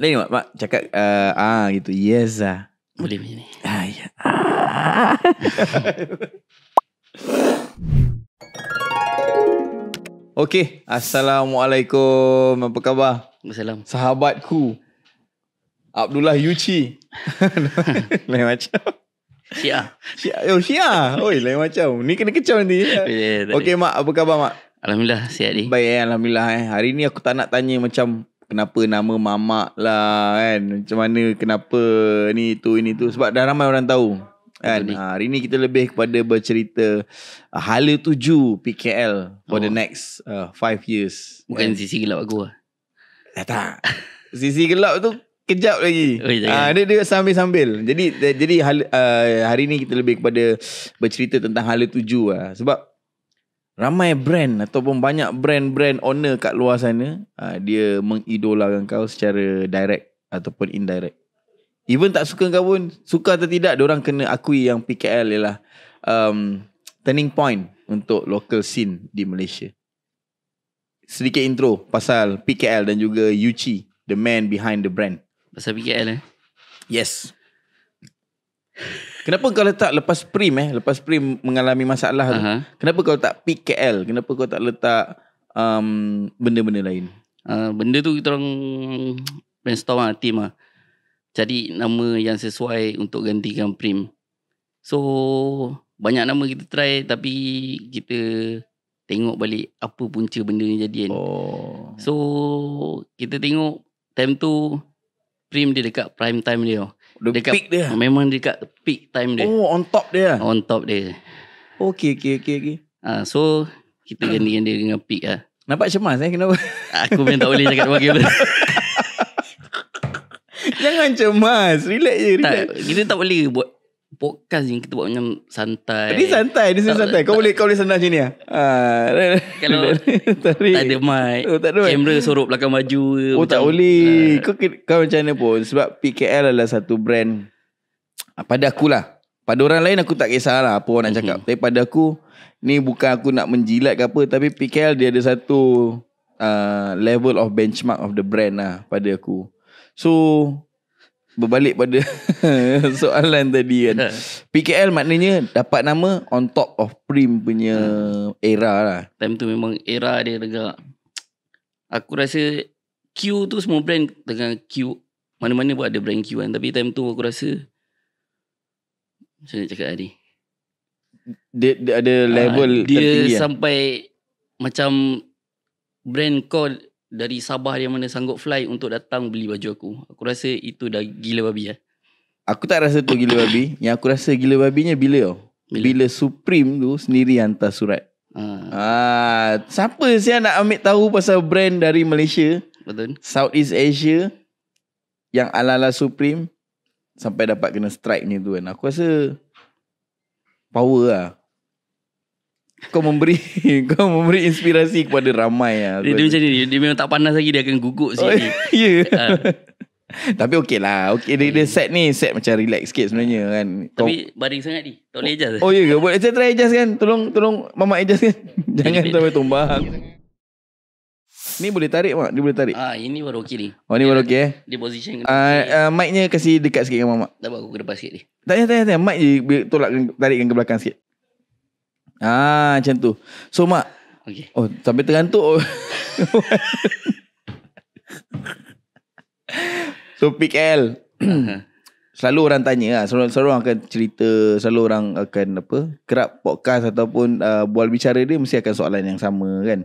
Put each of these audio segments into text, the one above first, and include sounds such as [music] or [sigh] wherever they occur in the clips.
Lain mak, mak cakap uh, ah gitu. Yes ah. Boleh macam ni. Ah, ya. [laughs] Okey, assalamualaikum. Apa khabar? Assalam. Sahabatku Abdullah Yuchi. [laughs] lain macam. Syia. Syia. Yo oh, Syia. Oi, lain macam. Ni kena kecam ni. [laughs] Okey, mak, apa khabar mak? Alhamdulillah, sihat ni. Baik, eh, alhamdulillah eh. Hari ni aku tak nak tanya macam kenapa nama mamak lah kan macam mana kenapa ni tu ini tu sebab dah ramai orang tahu kan ha, hari ni kita lebih kepada bercerita uh, hala tuju PKL for oh. the next 5 uh, years bukan kan? sisi gelap aku lah eh, tak sisi gelap tu kejap lagi. [laughs] Oh, ah uh, dia dia sambil-sambil. Jadi jadi hal, uh, hari ni kita lebih kepada bercerita tentang hala tuju ah uh, sebab ramai brand ataupun banyak brand-brand owner kat luar sana uh, dia mengidolakan kau secara direct ataupun indirect. Even tak suka kau pun, suka atau tidak, orang kena akui yang PKL ialah um, turning point untuk local scene di Malaysia. Sedikit intro pasal PKL dan juga Yuchi, the man behind the brand. Pasal PKL eh? Yes. Kenapa kau letak lepas prim eh? Lepas prim mengalami masalah uh-huh. Kenapa kau letak PKL? Kenapa kau tak letak um, benda-benda lain? Uh, benda tu kita orang brainstorm lah, team lah. Cari nama yang sesuai untuk gantikan prim. So, banyak nama kita try tapi kita tengok balik apa punca benda ni jadi kan. Oh. So, kita tengok time tu prim dia dekat prime time dia. Oh the dekat, peak dia. Memang dekat peak time dia. Oh, on top dia. On top dia. Okay, okay, okay, okay. Ah, uh, so kita gantikan dia dengan peak ah. Nampak cemas eh kenapa? Aku memang tak boleh cakap bagi benda. [laughs] Jangan cemas, relax je, relax. Tak, kita tak boleh buat podcast ni kita buat macam santai. Ini santai, ini tak, santai. Kau tak, boleh kau boleh santai sini ah. Ha. Kalau [laughs] tak ada mic. Oh, tak ada. Kamera sorok belakang baju. Oh, macam, tak boleh. Ha. Kau kau macam mana pun sebab PKL adalah satu brand ah, pada aku lah. Pada orang lain aku tak kisahlah apa orang nak cakap. Mm-hmm. Tapi pada aku ni bukan aku nak menjilat ke apa tapi PKL dia ada satu uh, level of benchmark of the brand lah pada aku. So berbalik pada [laughs] soalan tadi kan. Ha. PKL maknanya dapat nama on top of prim punya hmm. era lah. Time tu memang era dia tegak. Aku rasa Q tu semua brand tengah Q. Mana-mana pun ada brand Q kan. Tapi time tu aku rasa. Macam nak cakap tadi. Dia, dia ada level uh, Dia kan? sampai kan? macam brand kau dari Sabah yang mana sanggup fly untuk datang beli baju aku. Aku rasa itu dah gila babi eh. Aku tak rasa tu gila babi. [coughs] Yang aku rasa gila babinya bila tau? Oh? Bila? bila Supreme tu sendiri hantar surat. Ah. ah siapa sih nak ambil tahu pasal brand dari Malaysia? Betul. Southeast Asia yang ala-ala Supreme sampai dapat kena strike ni tu kan. Aku rasa power ah kau memberi [laughs] kau memberi inspirasi kepada ramai ya. Lah. Dia, dia macam ni, dia memang tak panas lagi dia akan guguk sini. Oh, [laughs] ya. Yeah. Uh. [laughs] Tapi okey lah okay, dia, dia set ni Set macam relax sikit sebenarnya kan Tapi Kau... baring sangat ni Tak boleh oh, adjust Oh ya ke Boleh saya try adjust kan Tolong tolong Mama adjust kan Jangan sampai tumbang Ni boleh tarik mak Dia boleh tarik Ah Ini baru okey ni Oh ni baru okey eh Dia position uh, ah, uh, ah, Mic nya kasi dekat sikit dengan mama Tak apa aku ke depan sikit ni Tanya tanya tanya Mic je Tolak tarikkan ke belakang sikit Ah, macam tu. So mak. Okay. Oh, sampai terantuk. [laughs] so Pkl selalu orang tanya lah. Selalu, selalu orang akan cerita. Selalu orang akan apa. Kerap podcast ataupun uh, bual bicara dia. Mesti akan soalan yang sama kan.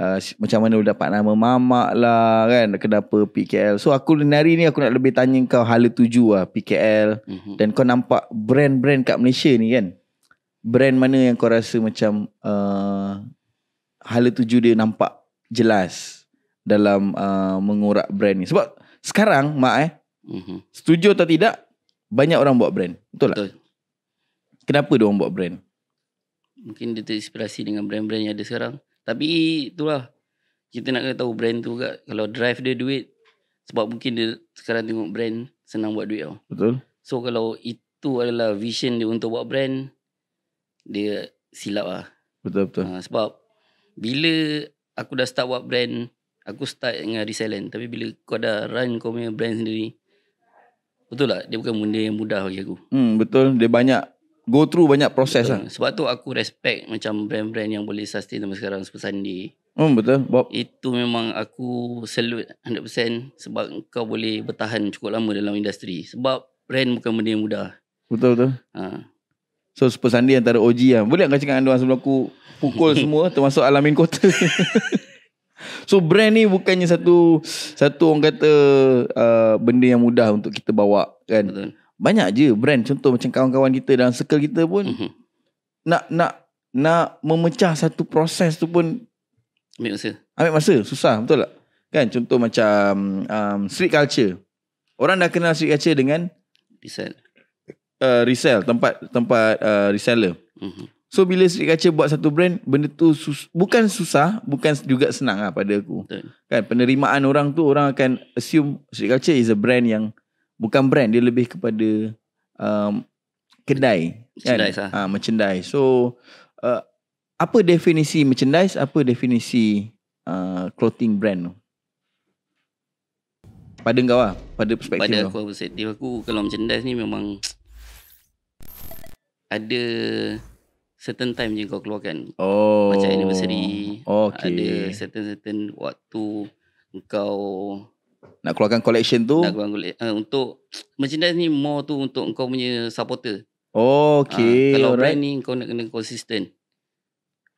Uh, macam mana dia dapat nama mamak lah kan. Kenapa PKL. So aku hari ni aku nak lebih tanya kau hala tuju lah PKL. Mm-hmm. Dan kau nampak brand-brand kat Malaysia ni kan brand mana yang kau rasa macam uh, hala tuju dia nampak jelas dalam uh, mengurak brand ni sebab sekarang mak eh mm-hmm. setuju atau tidak banyak orang buat brand betul, betul. tak kenapa dia orang buat brand mungkin dia terinspirasi dengan brand-brand yang ada sekarang tapi itulah kita nak tahu brand tu juga kalau drive dia duit sebab mungkin dia sekarang tengok brand senang buat duit tau. Betul. So kalau itu adalah vision dia untuk buat brand, dia silap lah. Betul betul. Ha, sebab bila aku dah start buat brand, aku start dengan reseller. Tapi bila kau dah run kau punya brand sendiri, betul lah Dia bukan benda yang mudah bagi aku. Hmm, betul. Dia banyak go through banyak proses lah. Sebab tu aku respect macam brand-brand yang boleh sustain sampai sekarang seperti Sandi. Hmm, betul. Bob. Itu memang aku salute 100% sebab kau boleh bertahan cukup lama dalam industri. Sebab brand bukan benda yang mudah. Betul betul. Ha. So super sandi antara OG lah. Boleh tak kau cakap dengan sebelum aku pukul [laughs] semua termasuk alamin kota. [laughs] so brand ni bukannya satu satu orang kata uh, benda yang mudah untuk kita bawa kan. Betul. Banyak je brand contoh macam kawan-kawan kita dalam circle kita pun mm-hmm. nak nak nak memecah satu proses tu pun ambil masa. Ambil masa, susah betul tak? Kan contoh macam um, street culture. Orang dah kenal street culture dengan Pisan uh, resell tempat tempat uh, reseller. Mm-hmm. So bila Sri Culture buat satu brand, benda tu sus- bukan susah, bukan juga senang lah pada aku. Betul. Kan penerimaan orang tu orang akan assume Sri Culture is a brand yang bukan brand, dia lebih kepada um, kedai. Merchandise kan? lah. Ha, merchandise. So, uh, apa definisi merchandise? Apa definisi uh, clothing brand tu? Pada engkau, lah. Pada perspektif kau. Pada aku, perspektif aku, kalau merchandise ni memang... Uh, ada certain time je kau keluarkan. Oh. Macam anniversary. Okay. Ada certain-certain waktu kau nak keluarkan collection tu. Nak keluarkan uh, untuk merchandise ni more tu untuk kau punya supporter. Okay. Uh, ah, kalau Alright. brand ni kau nak kena consistent.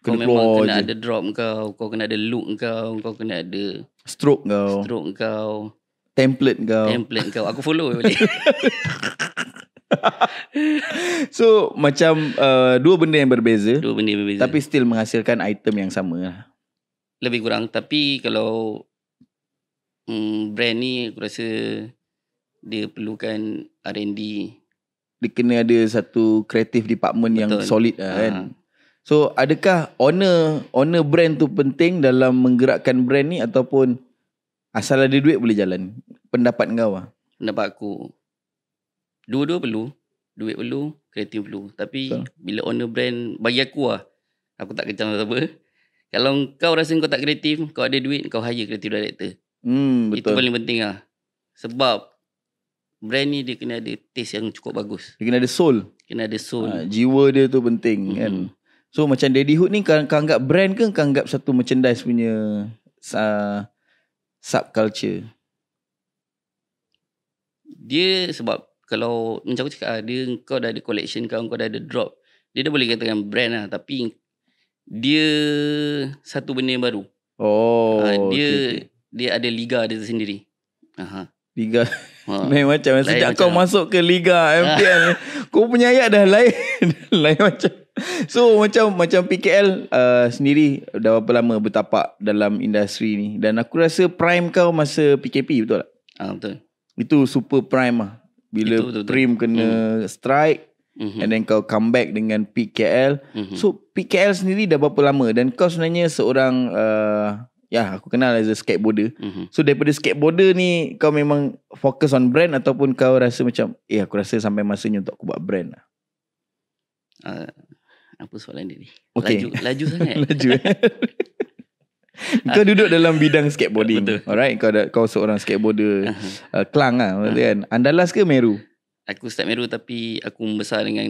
kau memang kena je. ada drop kau, kau kena ada look kau, kau kena ada stroke kau. Stroke kau. Template kau. Template kau. Aku follow boleh. [laughs] [laughs] so macam uh, dua benda yang berbeza. Dua benda yang berbeza. Tapi still menghasilkan item yang sama. Lah. Lebih kurang. Tapi kalau um, brand ni aku rasa dia perlukan R&D. Dia kena ada satu creative department Betul. yang solid lah ah. kan. Ha. So adakah owner owner brand tu penting dalam menggerakkan brand ni ataupun asal ada duit boleh jalan? Pendapat kau lah. Pendapat aku. Dua-dua perlu Duit perlu Kreatif perlu Tapi so. Bila owner brand Bagi aku lah Aku tak kecam apa [laughs] Kalau kau rasa kau tak kreatif Kau ada duit Kau hire kreatif director hmm, betul. Itu paling penting lah Sebab Brand ni dia kena ada Taste yang cukup bagus Dia kena ada soul Kena ada soul ha, Jiwa dia tu penting hmm. kan So macam Daddy Hood ni kau, kau anggap brand ke Kau anggap satu merchandise punya uh, Subculture dia sebab kalau macam aku cakap ah, dia kau dah ada collection kau kau dah ada drop dia dah boleh katakan brand lah tapi dia satu benda yang baru oh uh, dia okay. dia ada liga dia sendiri aha liga ha. [laughs] macam Sejak lain kau macam. masuk ke Liga [laughs] MPL Kau punya ayat dah lain [laughs] Lain macam So macam Macam PKL uh, ah, Sendiri Dah berapa lama bertapak Dalam industri ni Dan aku rasa Prime kau masa PKP betul tak? Ha, betul Itu super prime lah bila itu, betul, prim kena mm. strike mm-hmm. and then kau come back dengan PKL mm-hmm. so PKL sendiri dah berapa lama dan kau sebenarnya seorang uh, ya aku kenal as a skateboarder mm-hmm. so daripada skateboarder ni kau memang fokus on brand ataupun kau rasa macam eh aku rasa sampai masanya untuk aku buat brand lah uh, apa soalan dia ni okay. laju laju sangat [laughs] laju eh. [laughs] kau duduk dalam bidang skateboarding. Alright, kau ada, kau seorang skateboarder uh-huh. uh, Kelang lah uh-huh. kan. Andalas ke Meru? Aku start Meru tapi aku membesar dengan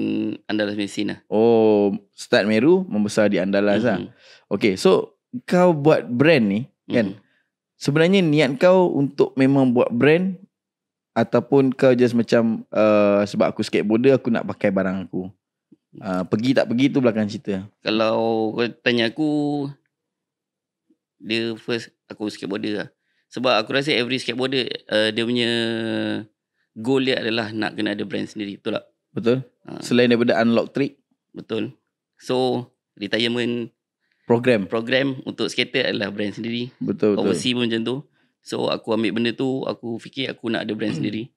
Andalas Mesin lah. Oh, start Meru, membesar di Andalas uh-huh. lah. Mhm. Okay, so kau buat brand ni kan. Uh-huh. Sebenarnya niat kau untuk memang buat brand ataupun kau just macam uh, sebab aku skateboarder aku nak pakai barang aku. Uh, pergi tak pergi tu belakang cerita. Kalau kau tanya aku dia first aku skateboarder lah. Sebab aku rasa every skateboarder uh, dia punya goal dia adalah nak kena ada brand sendiri. Betul tak? Betul. Ha. Selain daripada unlock trick. Betul. So, retirement program program untuk skater adalah brand sendiri. Betul, betul. Overseas pun macam tu. So, aku ambil benda tu, aku fikir aku nak ada brand sendiri.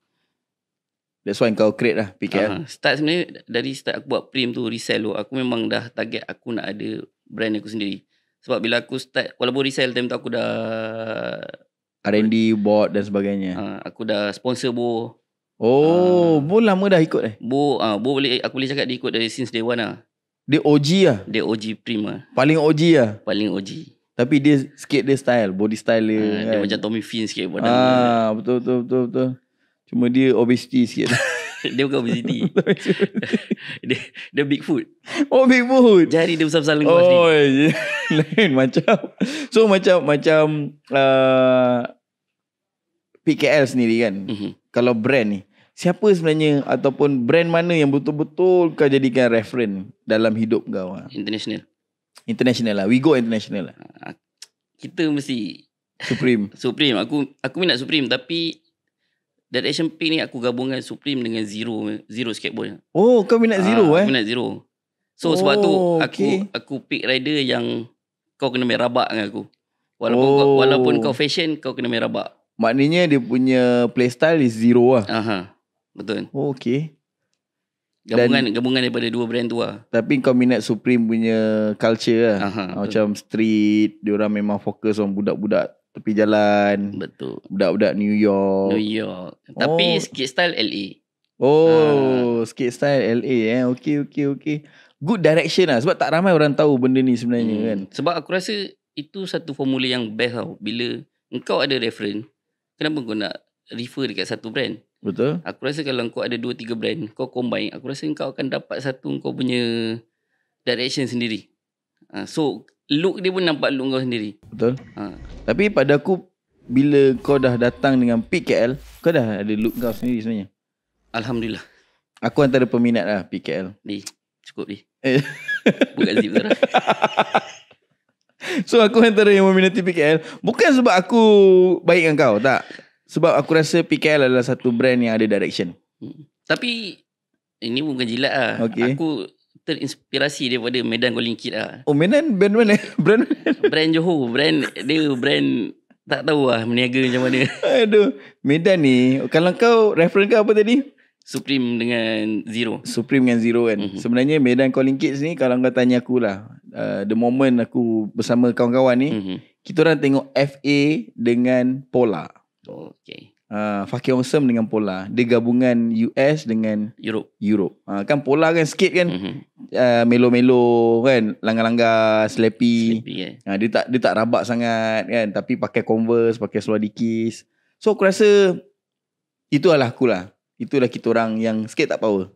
That's why kau create lah PKL. Eh. Ha, ha. Start sebenarnya dari start aku buat prim tu, resell tu. Aku memang dah target aku nak ada brand aku sendiri. Sebab bila aku start Walaupun resell time tu aku dah R&D board dan sebagainya uh, Aku dah sponsor Bo Oh uh, Bo lama dah ikut eh Bo, uh, Bo boleh Aku boleh cakap dia ikut dari since day one lah Dia OG lah Dia OG prima Paling OG lah Paling OG lah? tapi dia sikit dia style, body style dia. Uh, kan. Dia macam Tommy Finn sikit Ah, betul, betul, betul, Cuma dia obesity sikit. [laughs] [laughs] dia bukan obesity. [laughs] [laughs] dia dia big food Oh big food Jari dia besar-besar lengkap Oh yeah. lain macam. So macam macam uh, PKL sendiri kan. Mm-hmm. Kalau brand ni Siapa sebenarnya ataupun brand mana yang betul-betul kau jadikan referen dalam hidup kau? Ah? International. International lah. We go international lah. Ah, kita mesti... Supreme. Supreme. Aku aku minat Supreme tapi That action ni aku gabungkan Supreme dengan Zero Zero skateboard. Oh, kau minat ah, Zero ha, eh? minat Zero. So oh, sebab tu oh, aku okay. aku pick rider yang kau kena main rabak dengan aku. Walaupun oh. kau, walaupun kau fashion kau kena main rabak. Maknanya dia punya playstyle is Zero lah. Aha. Betul. Oh, okay. Gabungan Dan, gabungan daripada dua brand tu lah. Tapi kau minat Supreme punya culture lah. Aha, Macam betul. street, orang memang fokus on budak-budak tepi jalan. Betul. Budak-budak New York. New York. Tapi oh. skate style LA. Oh, ha. Ah. skate style LA eh. Okey okey okey. Good direction lah sebab tak ramai orang tahu benda ni sebenarnya hmm. kan. Sebab aku rasa itu satu formula yang best tau. Bila engkau ada reference, kenapa kau nak refer dekat satu brand? Betul. Aku rasa kalau kau ada 2 3 brand, kau combine, aku rasa kau akan dapat satu kau punya direction sendiri. Ah, so look dia pun nampak look kau sendiri. Betul. Ha. Tapi pada aku bila kau dah datang dengan PKL, kau dah ada look kau sendiri sebenarnya. Alhamdulillah. Aku antara peminat lah PKL. Ni, cukup ni. Eh. Buka zip lah. sekarang. [laughs] so aku antara yang meminati PKL. Bukan sebab aku baik dengan kau, tak. Sebab aku rasa PKL adalah satu brand yang ada direction. Hmm. Tapi ini bukan jilat lah. Okay. Aku terinspirasi daripada Medan Calling Kid lah. Oh Medan brand mana? [laughs] Brand Brand Johor. Brand dia brand tak tahu ah meniaga macam mana. Aduh. Medan ni kalau kau referen kau apa tadi? Supreme dengan Zero. Supreme dengan Zero kan. Mm-hmm. Sebenarnya Medan Calling Kids ni kalau kau tanya aku lah. Uh, the moment aku bersama kawan-kawan ni. Mm-hmm. Kita orang tengok FA dengan Pola. Oh, okay uh, Fakir Awesome dengan Pola Dia gabungan US dengan Europe, Europe. Uh, Kan Pola kan skate kan mm-hmm. uh, Melo-melo kan Langgar-langgar Slappy, slappy yeah. Eh. uh, dia, tak, dia tak rabak sangat kan Tapi pakai Converse Pakai seluar dikis So aku rasa Itulah aku lah Itulah kita orang yang skate tak power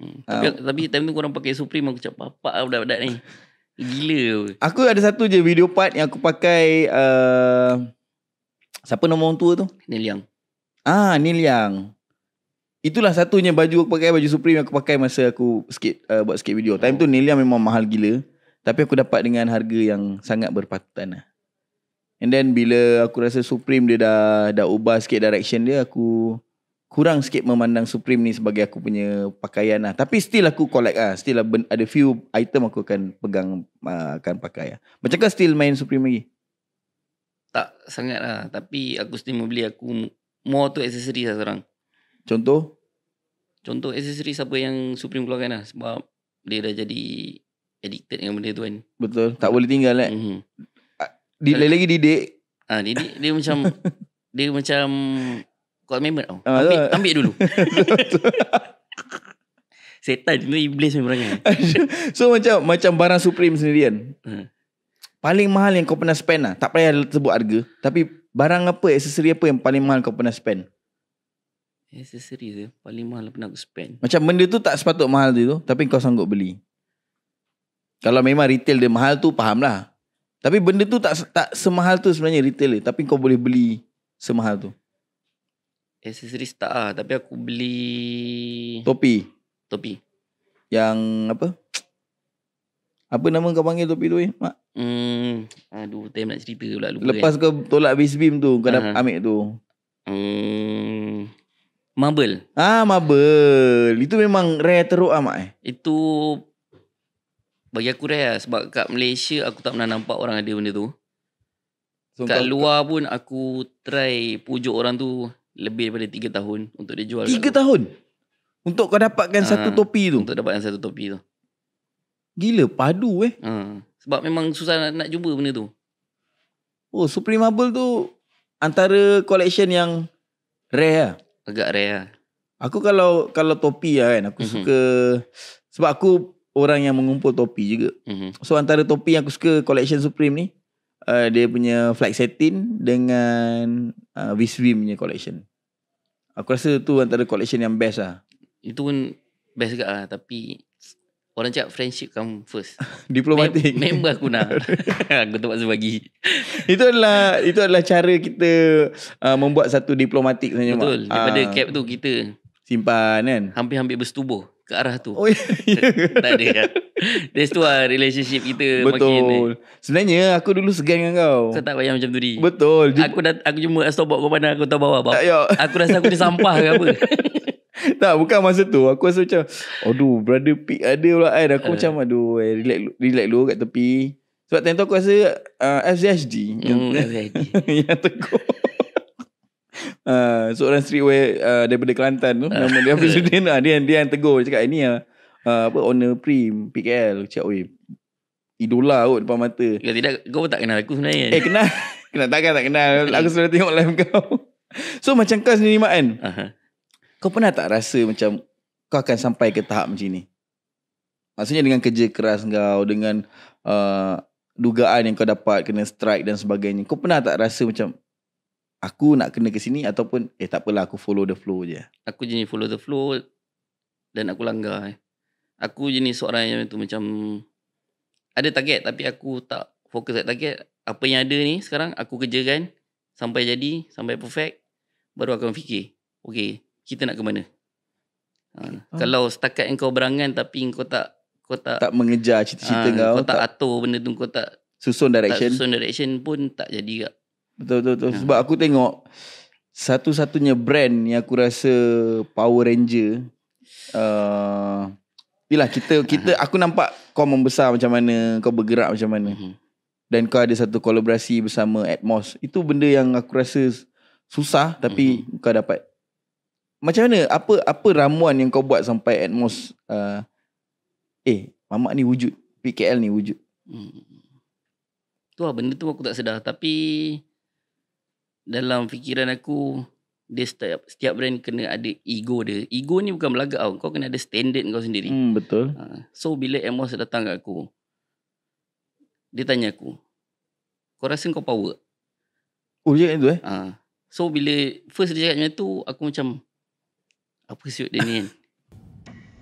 hmm. uh, tapi, tapi time tu korang pakai Supreme Aku cakap bapak lah budak-budak ni Gila Aku ada satu je video part Yang aku pakai uh, Siapa nama orang tua tu? Neil Young Ah, Neil Young. Itulah satunya baju aku pakai baju Supreme yang aku pakai masa aku skit uh, buat skit video. Time tu Neil memang mahal gila. Tapi aku dapat dengan harga yang sangat berpatutan lah. And then bila aku rasa Supreme dia dah dah ubah sikit direction dia, aku kurang sikit memandang Supreme ni sebagai aku punya pakaian lah. Tapi still aku collect lah. Still lah ada few item aku akan pegang, uh, akan pakai lah. Macam kau still main Supreme lagi? Tak sangat lah. Tapi aku still mau aku motor aksesori lah sekarang. Contoh? Contoh aksesori siapa yang Supreme keluarkan lah. Sebab dia dah jadi addicted dengan benda tu kan. Betul. Tak boleh tinggal kan. Mm-hmm. Di, lagi, lagi didik. Ah, ha, didik. Dia macam... [laughs] dia macam... Kau member tau. Oh. Ah, ambil, ambil dulu. [laughs] Setan. Itu iblis memang. Kan. [laughs] so macam macam barang Supreme sendirian. Ah. Paling mahal yang kau pernah spend lah. Tak payah sebut harga. Tapi barang apa, aksesori apa yang paling mahal kau pernah spend? Aksesori tu paling mahal pernah aku spend. Macam benda tu tak sepatut mahal tu, tapi kau sanggup beli. Kalau memang retail dia mahal tu, faham lah. Tapi benda tu tak tak semahal tu sebenarnya retail dia. Tapi kau boleh beli semahal tu. Aksesori tak lah. Tapi aku beli... Topi. Topi. Yang apa? Apa nama kau panggil topi tu eh, Mak? Hmm, aduh, time nak cerita pula. Lupa Lepas kan. kau tolak bis bim tu, kau dah ambil tu. Hmm, marble. Ah, marble. Itu memang rare teruk lah, Mak? Eh? Itu... Bagi aku rare lah. Sebab kat Malaysia, aku tak pernah nampak orang ada benda tu. So, kat kau, luar kau... pun, aku try pujuk orang tu lebih daripada 3 tahun untuk dia jual. 3 tahun? Untuk kau dapatkan ha, satu topi tu? Untuk dapatkan satu topi tu. Gila padu eh. Hmm. Sebab memang susah nak, nak jumpa benda tu. Oh, Supreme tu antara collection yang rare lah. Agak rare lah. Aku kalau kalau topi lah kan, aku mm-hmm. suka sebab aku orang yang mengumpul topi juga. Mm-hmm. So antara topi yang aku suka collection Supreme ni, uh, dia punya flight satin dengan uh, v punya collection. Aku rasa tu antara collection yang best lah. Itu pun best juga lah tapi Orang cakap friendship come first. [laughs] Diplomatik. Mem- member aku nak. [laughs] aku tempat sebagi. itu adalah itu adalah cara kita uh, membuat satu diplomatik Betul. Mak. Daripada uh, cap tu kita simpan kan. Hampir-hampir bersetubuh ke arah tu. Oh, yeah. [laughs] tak ada. Kan? That's tu lah relationship kita Betul makin, eh. Sebenarnya aku dulu segan dengan kau Saya tak bayang macam tu ni Betul Aku dah, aku cuma stop bawa kau pandang aku tahu bawah bawa. Aku rasa aku ni sampah ke apa [laughs] tak bukan masa tu Aku rasa macam Aduh brother pick ada pula kan Aku uh. macam aduh eh, Relax relax dulu kat tepi Sebab time tu aku rasa uh, FZHD mm, Yang, [laughs] yang tegur uh, [laughs] Seorang streetwear uh, Daripada Kelantan tu ah. Nama dia Fizudin uh, dia, dia yang tegur Cakap ini uh, apa Owner Prim PKL Cakap oi Idola kot depan mata Kalau ya, tidak kau pun tak kenal aku sebenarnya Eh kenal Kenal tak kenal tak kenal Aku sudah tengok live kau So macam kau sendiri Mak kan uh-huh. Kau pernah tak rasa macam kau akan sampai ke tahap macam ni? Maksudnya dengan kerja keras kau, dengan uh, dugaan yang kau dapat kena strike dan sebagainya. Kau pernah tak rasa macam aku nak kena ke sini ataupun eh tak apalah aku follow the flow je. Aku jenis follow the flow dan aku langgar. Eh. Aku jenis seorang yang tu macam ada target tapi aku tak fokus kat target. Apa yang ada ni sekarang aku kerjakan sampai jadi, sampai perfect baru aku fikir. Okay, kita nak ke mana? Ha. Oh. Kalau setakat yang kau berangan tapi kau tak kau tak tak mengejar cita-cita ha, kau, kau tak, tak atur benda tu kau tak susun direction. Tak susun direction pun tak jadi kak. Betul betul, betul. Ha. sebab aku tengok satu-satunya brand yang aku rasa Power Ranger a uh, yalah kita kita ha. aku nampak kau membesar macam mana, kau bergerak macam mana. Hmm. Dan kau ada satu kolaborasi bersama Atmos. Itu benda yang aku rasa susah tapi mm-hmm. kau dapat macam mana apa apa ramuan yang kau buat sampai at most uh, eh mamak ni wujud PKL ni wujud hmm. tu lah benda tu aku tak sedar tapi dalam fikiran aku dia setiap, setiap brand kena ada ego dia ego ni bukan belagak tau kau kena ada standard kau sendiri hmm, betul ha. so bila Amos datang kat aku dia tanya aku kau rasa kau power oh dia tu eh ha. so bila first dia cakap macam tu aku macam apa siut dia ni kan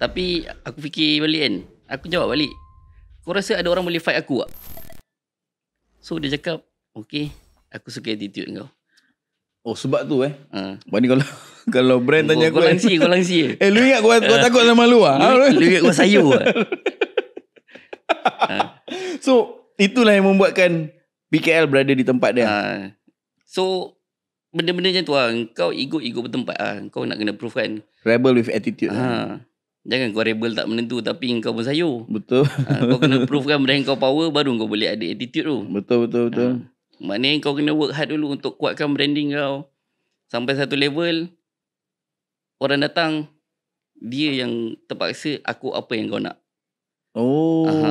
Tapi aku fikir balik kan Aku jawab balik Kau rasa ada orang boleh fight aku tak? So dia cakap Okay Aku suka attitude kau Oh sebab tu eh uh. ni kalau [laughs] Kalau brand tanya aku Kau eh? langsi Kau langsi Eh lu ingat gua, gua uh. takut sama lu lah Lu, ingat gua sayur lah [laughs] So itulah yang membuatkan PKL berada di tempat dia uh. So benda-benda macam tu lah. Kau ego-ego bertempat lah. Kau nak kena prove kan. Rebel with attitude ha. lah. Ha. Jangan kau rebel tak menentu tapi kau pun sayur. Betul. Ha. Kau kena prove kan brand kau power baru kau boleh ada attitude tu. Betul, betul, betul. Ha. Maknanya kau kena work hard dulu untuk kuatkan branding kau. Sampai satu level, orang datang, dia yang terpaksa aku apa yang kau nak. Oh, Aha.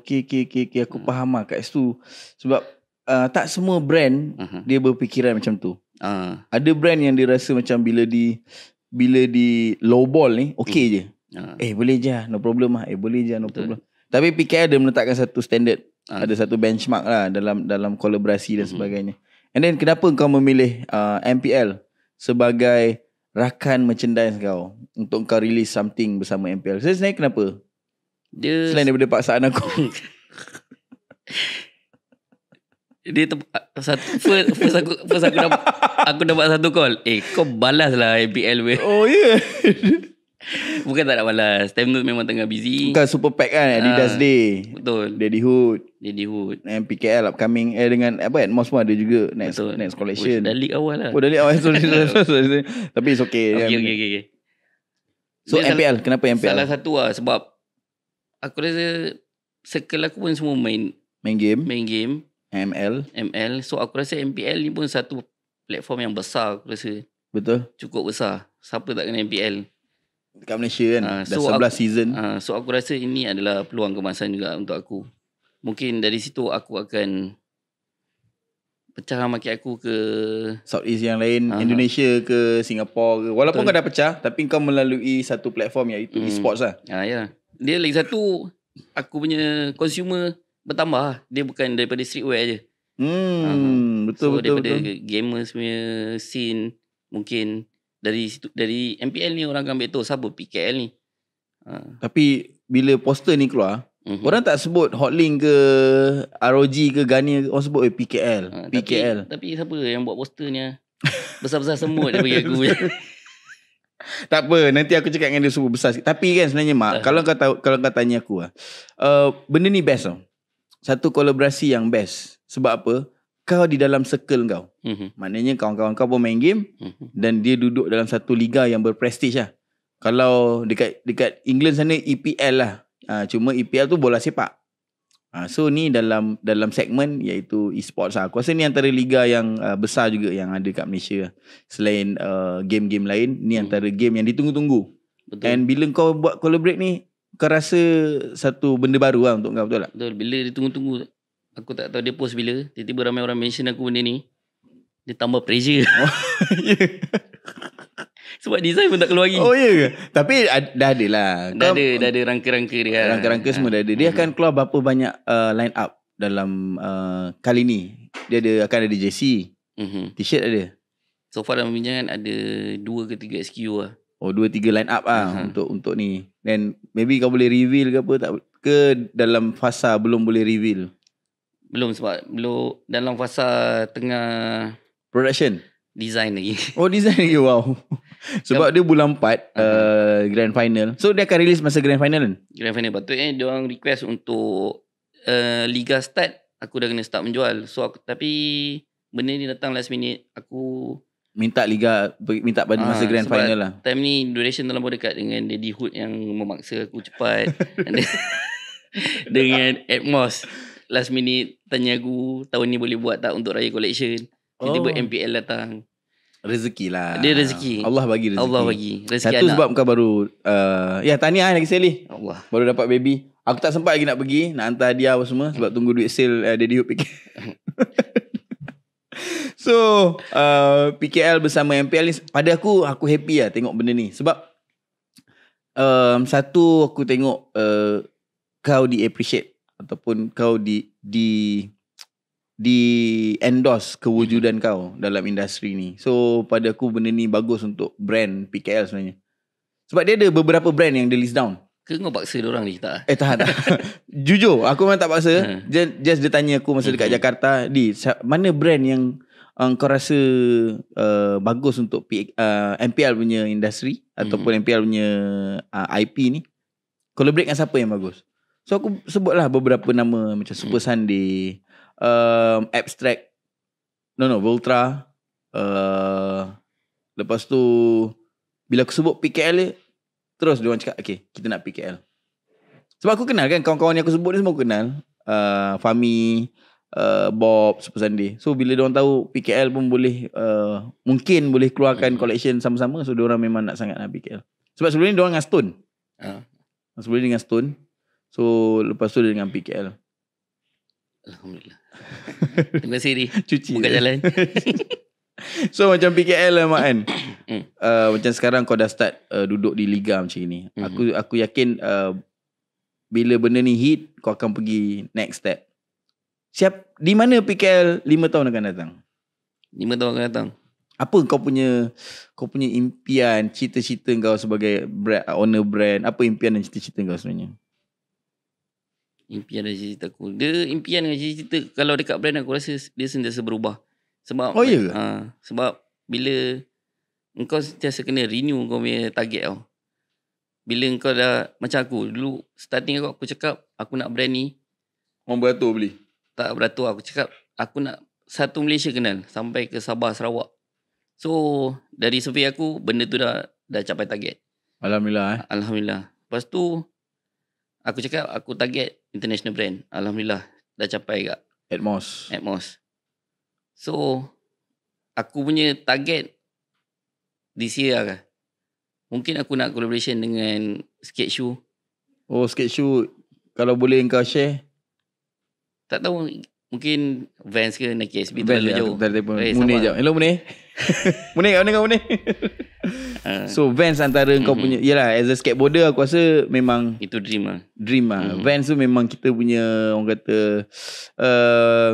okay, okay, okay, okay. Aku ha. faham lah kat situ. Sebab uh, tak semua brand uh-huh. dia berfikiran macam tu. Uh. Ada brand yang dia rasa macam bila di bila di low ball ni okey uh. je. Uh. Eh boleh je, no problem ah. Eh boleh je, lah, lah. eh, lah, no Betul. problem. Tapi PKR ada menetapkan satu standard, uh. ada satu benchmark lah dalam dalam kolaborasi dan uh-huh. sebagainya. And then kenapa kau memilih uh, MPL sebagai rakan merchandise kau untuk kau release something bersama MPL? So, sebenarnya kenapa? Dia... Selain daripada paksaan aku. [laughs] dia tep, satu first, first aku first aku dapat aku dapat satu call. Eh kau balas lah IPL weh. Oh ya. Yeah. [laughs] Bukan tak nak balas. Time tu memang tengah busy. Bukan super pack kan Adidas ha, ah, Day. Betul. Daddy Hood. Daddy Hood. And eh, PKL upcoming. Eh dengan apa Most pun ada juga. Next, betul. next oh, collection. Oh, dah awal lah. Oh dah awal. Sorry, sorry, sorry, sorry, sorry. Tapi it's okay. Okay, okay, um, okay, okay. So Dia MPL. Sal- kenapa MPL? Salah satu lah sebab aku rasa circle aku pun semua main. Main game. Main game. ML. ML. So aku rasa MPL ni pun satu platform yang besar aku rasa. Betul. Cukup besar. Siapa tak kena MPL? Dekat Malaysia kan. Uh, dah 11 aku, season. Uh, so aku rasa ini adalah peluang kemasan juga untuk aku. Mungkin dari situ aku akan pecahkan market aku ke South East yang lain uh Indonesia ke Singapura ke walaupun Betul. kau dah pecah tapi kau melalui satu platform iaitu hmm. e-sports lah. uh, ya. Yeah. Dia lagi satu aku punya consumer bertambah lah. dia bukan daripada streetwear je hmm uh, betul so, betul daripada betul. gamers punya scene mungkin dari situ dari MPL ni orang akan ambil tu siapa PKL ni uh. tapi bila poster ni keluar mm Orang tak sebut Hotlink ke ROG ke Gania ke Orang sebut eh, PKL ha, PKL tapi, tapi siapa yang buat poster ni [laughs] Besar-besar semua, dia bagi aku [laughs] Tak apa Nanti aku cakap dengan dia Super besar sikit Tapi kan sebenarnya Mak uh. Kalau kau kalau kau tanya aku uh, Benda ni best tau satu kolaborasi yang best. Sebab apa? Kau di dalam circle kau. Mm-hmm. Maknanya kawan-kawan kau pun main game mm-hmm. dan dia duduk dalam satu liga yang berprestij lah. Kalau dekat dekat England sana EPL lah. Ha, cuma EPL tu bola sepak. Ha, so ni dalam dalam segmen iaitu e-sports lah. Aku rasa ni antara liga yang uh, besar juga yang ada kat Malaysia. Lah. Selain uh, game-game lain, ni mm-hmm. antara game yang ditunggu-tunggu. And bila kau buat collaborate ni, kau rasa satu benda baru lah untuk kau betul tak? Betul. Bila dia tunggu-tunggu, aku tak tahu dia post bila. Tiba-tiba ramai orang mention aku benda ni. Dia tambah pressure. Oh, [laughs] yeah. Sebab design pun tak keluar lagi. Oh, ya yeah. ke? Tapi dah ada lah. Dah ada, dah ada rangka-rangka dia. Lah. Rangka-rangka ha. dah ada. Dia hmm. akan keluar berapa banyak uh, line up dalam uh, kali ni. Dia ada akan ada JC. Mm-hmm. T-shirt ada. So far dalam perbincangan ada dua ke tiga SKU lah. Oh dua tiga line up ah uh-huh. untuk untuk ni. Then maybe kau boleh reveal ke apa tak ke dalam fasa belum boleh reveal. Belum sebab belum dalam fasa tengah production design lagi. Oh design lagi wow. [laughs] Sebab dia bulan 4 uh-huh. uh, grand final. So dia akan release masa grand final kan? Grand final patutnya eh, dia orang request untuk uh, liga start aku dah kena start menjual. So aku, tapi benda ni datang last minute aku minta liga minta pada masa ha, grand final lah. Time ni duration terlalu dekat dengan Daddy Hood yang memaksa aku cepat [laughs] [laughs] dengan Atmos last minute tanya aku tahun ni boleh buat tak untuk raya collection. Tiba-tiba oh. MPL datang. Rezeki lah Dia rezeki Allah bagi rezeki Allah bagi rezeki Satu anak. sebab kau baru uh, Ya tahniah lagi sale Allah Baru dapat baby Aku tak sempat lagi nak pergi Nak hantar hadiah apa semua Sebab tunggu duit sale uh, Daddy Hope [laughs] So uh, PKL bersama MPL ni Pada aku Aku happy lah Tengok benda ni Sebab um, Satu Aku tengok uh, Kau di appreciate Ataupun kau di Di Di Endorse Kewujudan kau Dalam industri ni So pada aku Benda ni bagus untuk Brand PKL sebenarnya Sebab dia ada beberapa brand Yang dia list down Ke kau paksa orang ni tak? Lah. Eh tahan, tak [laughs] Jujur Aku memang tak paksa ha. just, just dia tanya aku Masa dekat mm-hmm. Jakarta Di Mana brand yang uh, kau rasa uh, bagus untuk uh, MPL punya industri mm-hmm. ataupun MPL mhm. punya uh, IP ni collaborate dengan siapa yang bagus so aku sebutlah beberapa nama macam Super mm. Sunday um, Abstract no no Voltra uh, lepas tu bila aku sebut PKL dia terus dia orang cakap okay kita nak PKL sebab aku kenal kan kawan-kawan yang aku sebut ni semua aku kenal uh, Fahmi Uh, Bob Super Sunday So bila diorang tahu PKL pun boleh uh, Mungkin boleh keluarkan hmm. Collection sama-sama So diorang memang nak sangat lah PKL Sebab sebelum ni diorang dengan Stone ha? Sebelum ni dengan Stone So lepas tu dia dengan PKL Alhamdulillah [laughs] Terima siri. Cuci Buka jalan [laughs] So macam PKL lah Mak kan [coughs] hmm. uh, Macam sekarang kau dah start uh, Duduk di Liga macam ni hmm. Aku aku yakin uh, Bila benda ni hit Kau akan pergi next step Siap di mana PKL 5 tahun akan datang? 5 tahun akan datang. Apa kau punya kau punya impian, cita-cita kau sebagai brand, owner brand? Apa impian dan cita-cita kau sebenarnya? Impian dan cita-cita aku. Dia impian dan cita-cita kalau dekat brand aku rasa dia sentiasa berubah. Sebab Oh ya. Ha, sebab bila kau sentiasa kena renew kau punya target kau. Bila kau dah macam aku dulu starting aku aku cakap aku nak brand ni. Orang beratur beli tak beratur aku cakap aku nak satu Malaysia kenal sampai ke Sabah Sarawak so dari survey aku benda tu dah dah capai target Alhamdulillah eh. Alhamdulillah lepas tu aku cakap aku target international brand Alhamdulillah dah capai kat Atmos Atmos so aku punya target di year lah mungkin aku nak collaboration dengan Skate Shoe oh Skate Shoe kalau boleh engkau share tak tahu mungkin Vans ke Nike KSB terlalu ya, jauh. Dari telefon eh, Munir jauh. Hello Munir. [laughs] Munir kat mana kau Munir? [laughs] Ah. so Vans antara kau punya yalah as a skateboarder aku rasa memang itu dream lah. Dream lah. Vans tu memang kita punya orang kata eh,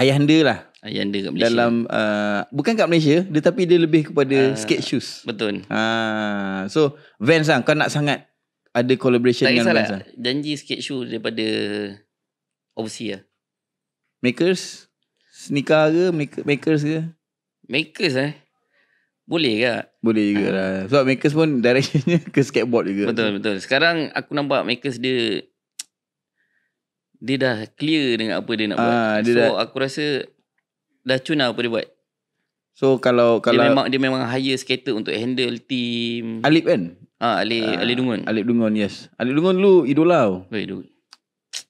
ayah anda lah. Ayah anda kat Malaysia. Dalam eh, bukan kat Malaysia dia tapi dia lebih kepada ah, skate shoes. Betul. Ah, so Vans lah kau nak sangat ada collaboration tak dengan Vans lah. Janji skate shoe daripada Overseas lah ya? Makers Sneaker ke make, Makers ke Makers eh Boleh ke Boleh juga ha. lah Sebab makers pun Directionnya [laughs] ke skateboard juga Betul betul Sekarang aku nampak Makers dia Dia dah clear Dengan apa dia nak ha, buat dia So dah... aku rasa Dah cun lah apa dia buat So kalau kalau dia memang dia memang hire skater untuk handle team Alip kan? Ah ha, Alip ha, Alip Dungun. Alip Dungun yes. Alip Dungun lu idola Oh, idola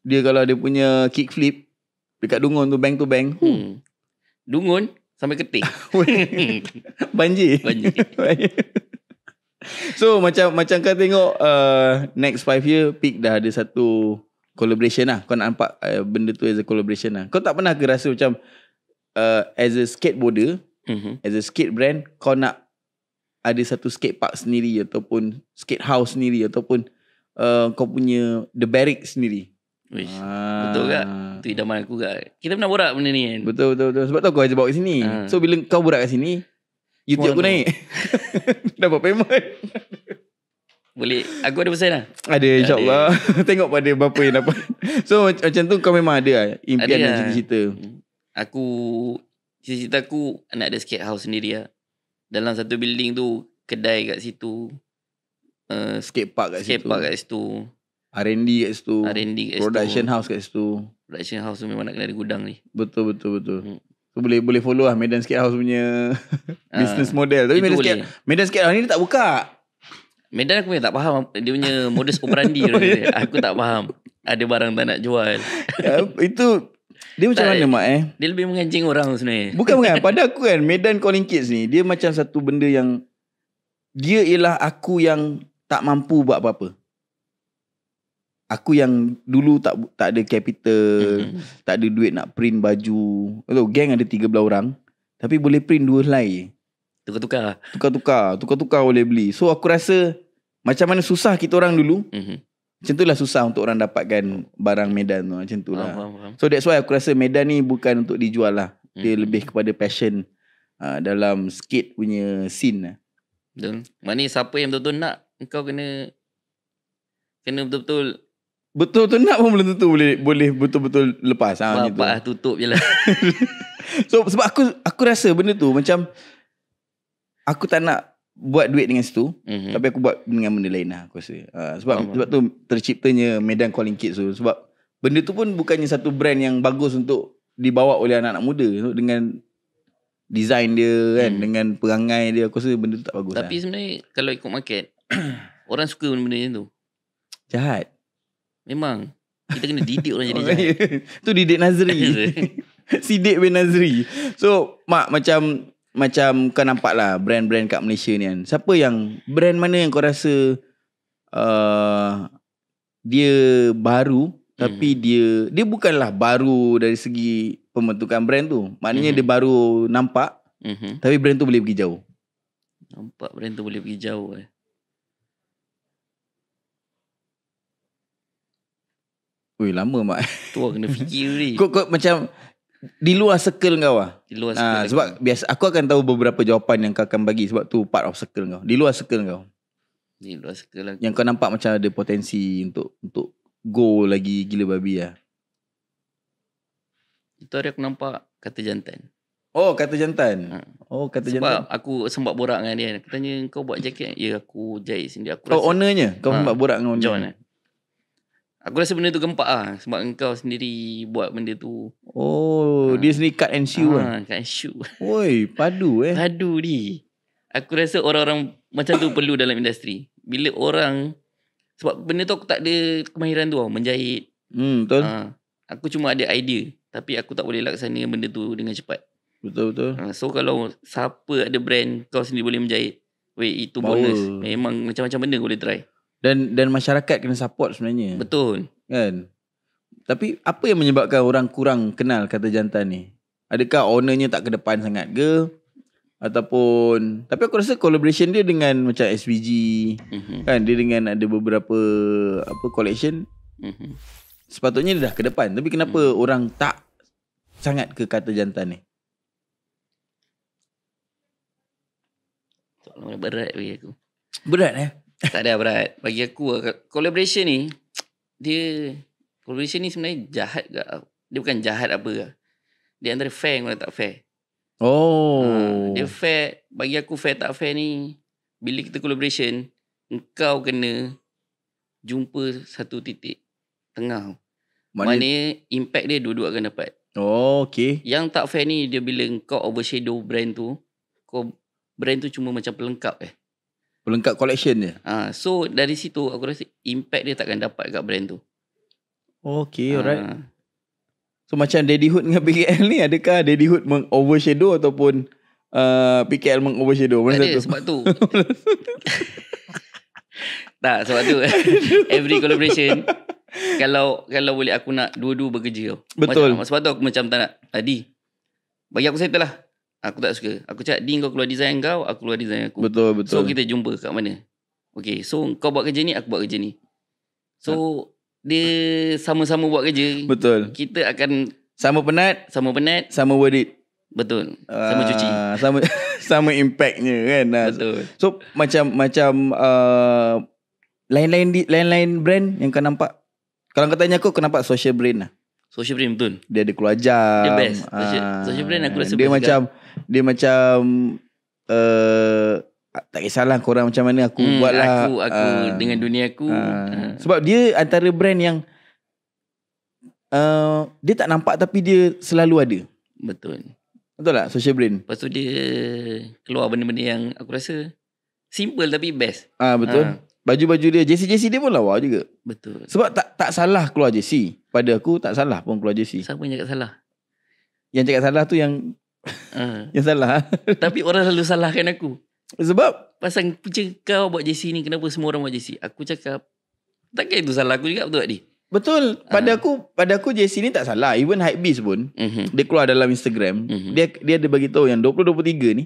dia kalau dia punya kick flip dekat dungun tu bang tu bang. Hmm. Dungun sampai ketik. [laughs] Banjir. Banjir. so macam macam kau tengok uh, next five year peak dah ada satu collaboration lah. Kau nak nampak uh, benda tu as a collaboration lah. Kau tak pernah ke rasa macam uh, as a skateboarder, mm-hmm. as a skate brand, kau nak ada satu skate park sendiri ataupun skate house sendiri ataupun uh, kau punya the barrack sendiri. Ah. Betul tak? Itu idaman aku tak? Kita pernah borak benda ni kan? Betul, betul, betul. Sebab tu aku ajak bawa ke sini. Ah. So bila kau borak ke sini, YouTube aku naik. [laughs] Dapat payment. Boleh. Aku ada pesan lah. Ada insyaAllah. [laughs] Tengok pada berapa yang dapat. So macam tu kau memang ada lah. Impian ada dan lah. cita-cita. Hmm. Aku. Cita-cita aku. Nak ada skate house sendiri lah. Dalam satu building tu. Kedai kat situ. Uh, skate park kat skate situ. Skate park kat situ. R&D kat situ. R&D kat Production situ. house kat situ. Production house tu memang nak kena ada gudang ni. Betul, betul, betul. Hmm. So, boleh boleh follow lah Medan Skate House punya ha, [laughs] business model. Tapi Medan Skate, Medan Skate House ni dia tak buka. Medan aku punya tak faham. Dia punya modus operandi. [laughs] oh, ya. Aku tak faham. Ada barang tak nak jual. ya, itu dia macam tak, mana mak eh? Dia lebih mengancing orang sebenarnya. Bukan bukan. [laughs] Pada aku kan Medan Calling Kids ni dia macam satu benda yang dia ialah aku yang tak mampu buat apa-apa aku yang dulu tak tak ada capital, mm-hmm. tak ada duit nak print baju. Tahu geng ada tiga 13 orang, tapi boleh print dua helai. Tukar-tukar. Tukar-tukar, tukar-tukar boleh beli. So aku rasa macam mana susah kita orang dulu. Mm-hmm. Macam itulah susah untuk orang dapatkan barang Medan tu, macam itulah. Faham, faham. So that's why aku rasa Medan ni bukan untuk dijual lah. Dia mm-hmm. lebih kepada passion uh, dalam skit punya scene lah. Betul. siapa yang betul-betul nak, kau kena kena betul-betul betul tu nak pun belum tentu boleh boleh betul-betul lepas. Ha, Bapak lah tutup je lah. [laughs] so sebab aku aku rasa benda tu macam aku tak nak buat duit dengan situ mm-hmm. tapi aku buat dengan benda lain lah aku rasa. Uh, sebab oh, sebab tu terciptanya Medan Calling Kids tu sebab benda tu pun bukannya satu brand yang bagus untuk dibawa oleh anak-anak muda so, dengan design dia kan mm. dengan perangai dia aku rasa benda tu tak bagus. Tapi lah. sebenarnya kalau ikut market [coughs] orang suka benda-benda tu. Jahat. Memang kita kena didik orang jadi [laughs] oh, jahat. itu didik Nazri. [laughs] [laughs] Sidik bin Nazri. So, mak macam macam kau nampak lah brand-brand kat Malaysia ni kan. Siapa yang, brand mana yang kau rasa uh, dia baru tapi hmm. dia, dia bukanlah baru dari segi pembentukan brand tu. Maknanya hmm. dia baru nampak hmm. tapi brand tu boleh pergi jauh. Nampak brand tu boleh pergi jauh eh. Ui lama mak. Tu kena fikir ni. Kau macam di luar circle kau ah. Di luar ah, circle. Ha, sebab aku. biasa aku akan tahu beberapa jawapan yang kau akan bagi sebab tu part of circle kau. Di luar circle kau. Di luar circle aku. Yang kau nampak macam ada potensi untuk untuk go lagi gila babi ah. Itu hari aku nampak kata jantan. Oh, kata jantan. Ha. Oh, kata sebab jantan. Sebab aku sempat borak dengan dia. Aku tanya kau buat jaket? Ya, aku jahit sendiri aku. Oh, rasa... ownernya. Kau ha. sempat borak dengan owner. John. Eh? Aku rasa benda tu gempak lah Sebab engkau sendiri Buat benda tu Oh ha. Dia sendiri cut and shoe ha, ah, lah. kan? Cut and shoe Woi padu eh Padu ni Aku rasa orang-orang Macam tu perlu dalam industri Bila orang Sebab benda tu aku tak ada Kemahiran tu lah Menjahit hmm, Betul ha. Aku cuma ada idea Tapi aku tak boleh laksana Benda tu dengan cepat Betul-betul ha. So kalau Siapa ada brand Kau sendiri boleh menjahit Wait itu Power. bonus Memang macam-macam benda Kau boleh try dan dan masyarakat kena support sebenarnya. Betul. Kan? Tapi apa yang menyebabkan orang kurang kenal kata jantan ni? Adakah ownernya tak ke depan sangat ke? Ataupun Tapi aku rasa collaboration dia dengan macam SVG mm-hmm. Kan dia dengan ada beberapa Apa collection mm-hmm. Sepatutnya dia dah ke depan Tapi kenapa mm-hmm. orang tak Sangat ke kata jantan ni Soalan berat bagi Berat eh tak ada berat. Bagi aku collaboration ni dia collaboration ni sebenarnya jahat ke? Dia bukan jahat apa ke? Dia antara fair kalau tak fair. Oh. Ha, dia fair. Bagi aku fair tak fair ni bila kita collaboration engkau kena jumpa satu titik tengah. Mana Maknanya impact dia dua-dua akan dapat. Oh, okay. Yang tak fair ni dia bila kau overshadow brand tu, kau brand tu cuma macam pelengkap eh. Pelengkap collection dia. Ha, so dari situ aku rasa impact dia takkan dapat kat brand tu. Okay, ha. alright. So macam Daddyhood dengan [laughs] PKL ni adakah Daddyhood meng-overshadow ataupun uh, PKL meng-overshadow? tak ada, sebab tu. [laughs] tak, sebab tu. [laughs] every collaboration kalau kalau boleh aku nak dua-dua bekerja. Betul. Macam, sebab tu aku macam tak nak tadi. Bagi aku settle lah. Aku tak suka. Aku cakap, Din kau keluar design kau, aku keluar design aku. Betul, betul. So, kita jumpa kat mana. Okay, so kau buat kerja ni, aku buat kerja ni. So, ha. dia sama-sama buat kerja. Betul. Kita akan... Sama penat. Sama penat. Sama worth it. Betul. Ah, sama cuci. Sama [laughs] sama impactnya kan. Ah, betul. So, macam... macam uh, lain-lain di, lain-lain brand yang kau nampak. Kalau kau tanya aku, kau nampak social brand lah. Social brand betul. Dia ada keluar jam. Dia best. Social, ah, social brand aku rasa Dia macam... Dia macam uh, tak kisahlah korang macam mana aku hmm, lah aku aku uh, dengan dunia aku uh, uh. sebab dia antara brand yang uh, dia tak nampak tapi dia selalu ada betul betul tak social brand lepas tu dia keluar benda-benda yang aku rasa simple tapi best ah uh, betul uh. baju-baju dia JC JC dia pun lawa juga betul sebab tak tak salah keluar JC pada aku tak salah pun keluar JC siapa yang cakap salah yang cakap salah tu yang Uh. Yang salah. [laughs] Tapi orang selalu salahkan aku. Sebab? Pasal punca kau buat JC ni, kenapa semua orang buat JC? Aku cakap, takkan itu salah aku juga betul tak Betul. Pada uh. aku, pada aku JC ni tak salah. Even Hypebeast pun, uh-huh. dia keluar dalam Instagram. Uh-huh. Dia dia ada bagi tahu yang 2023 ni,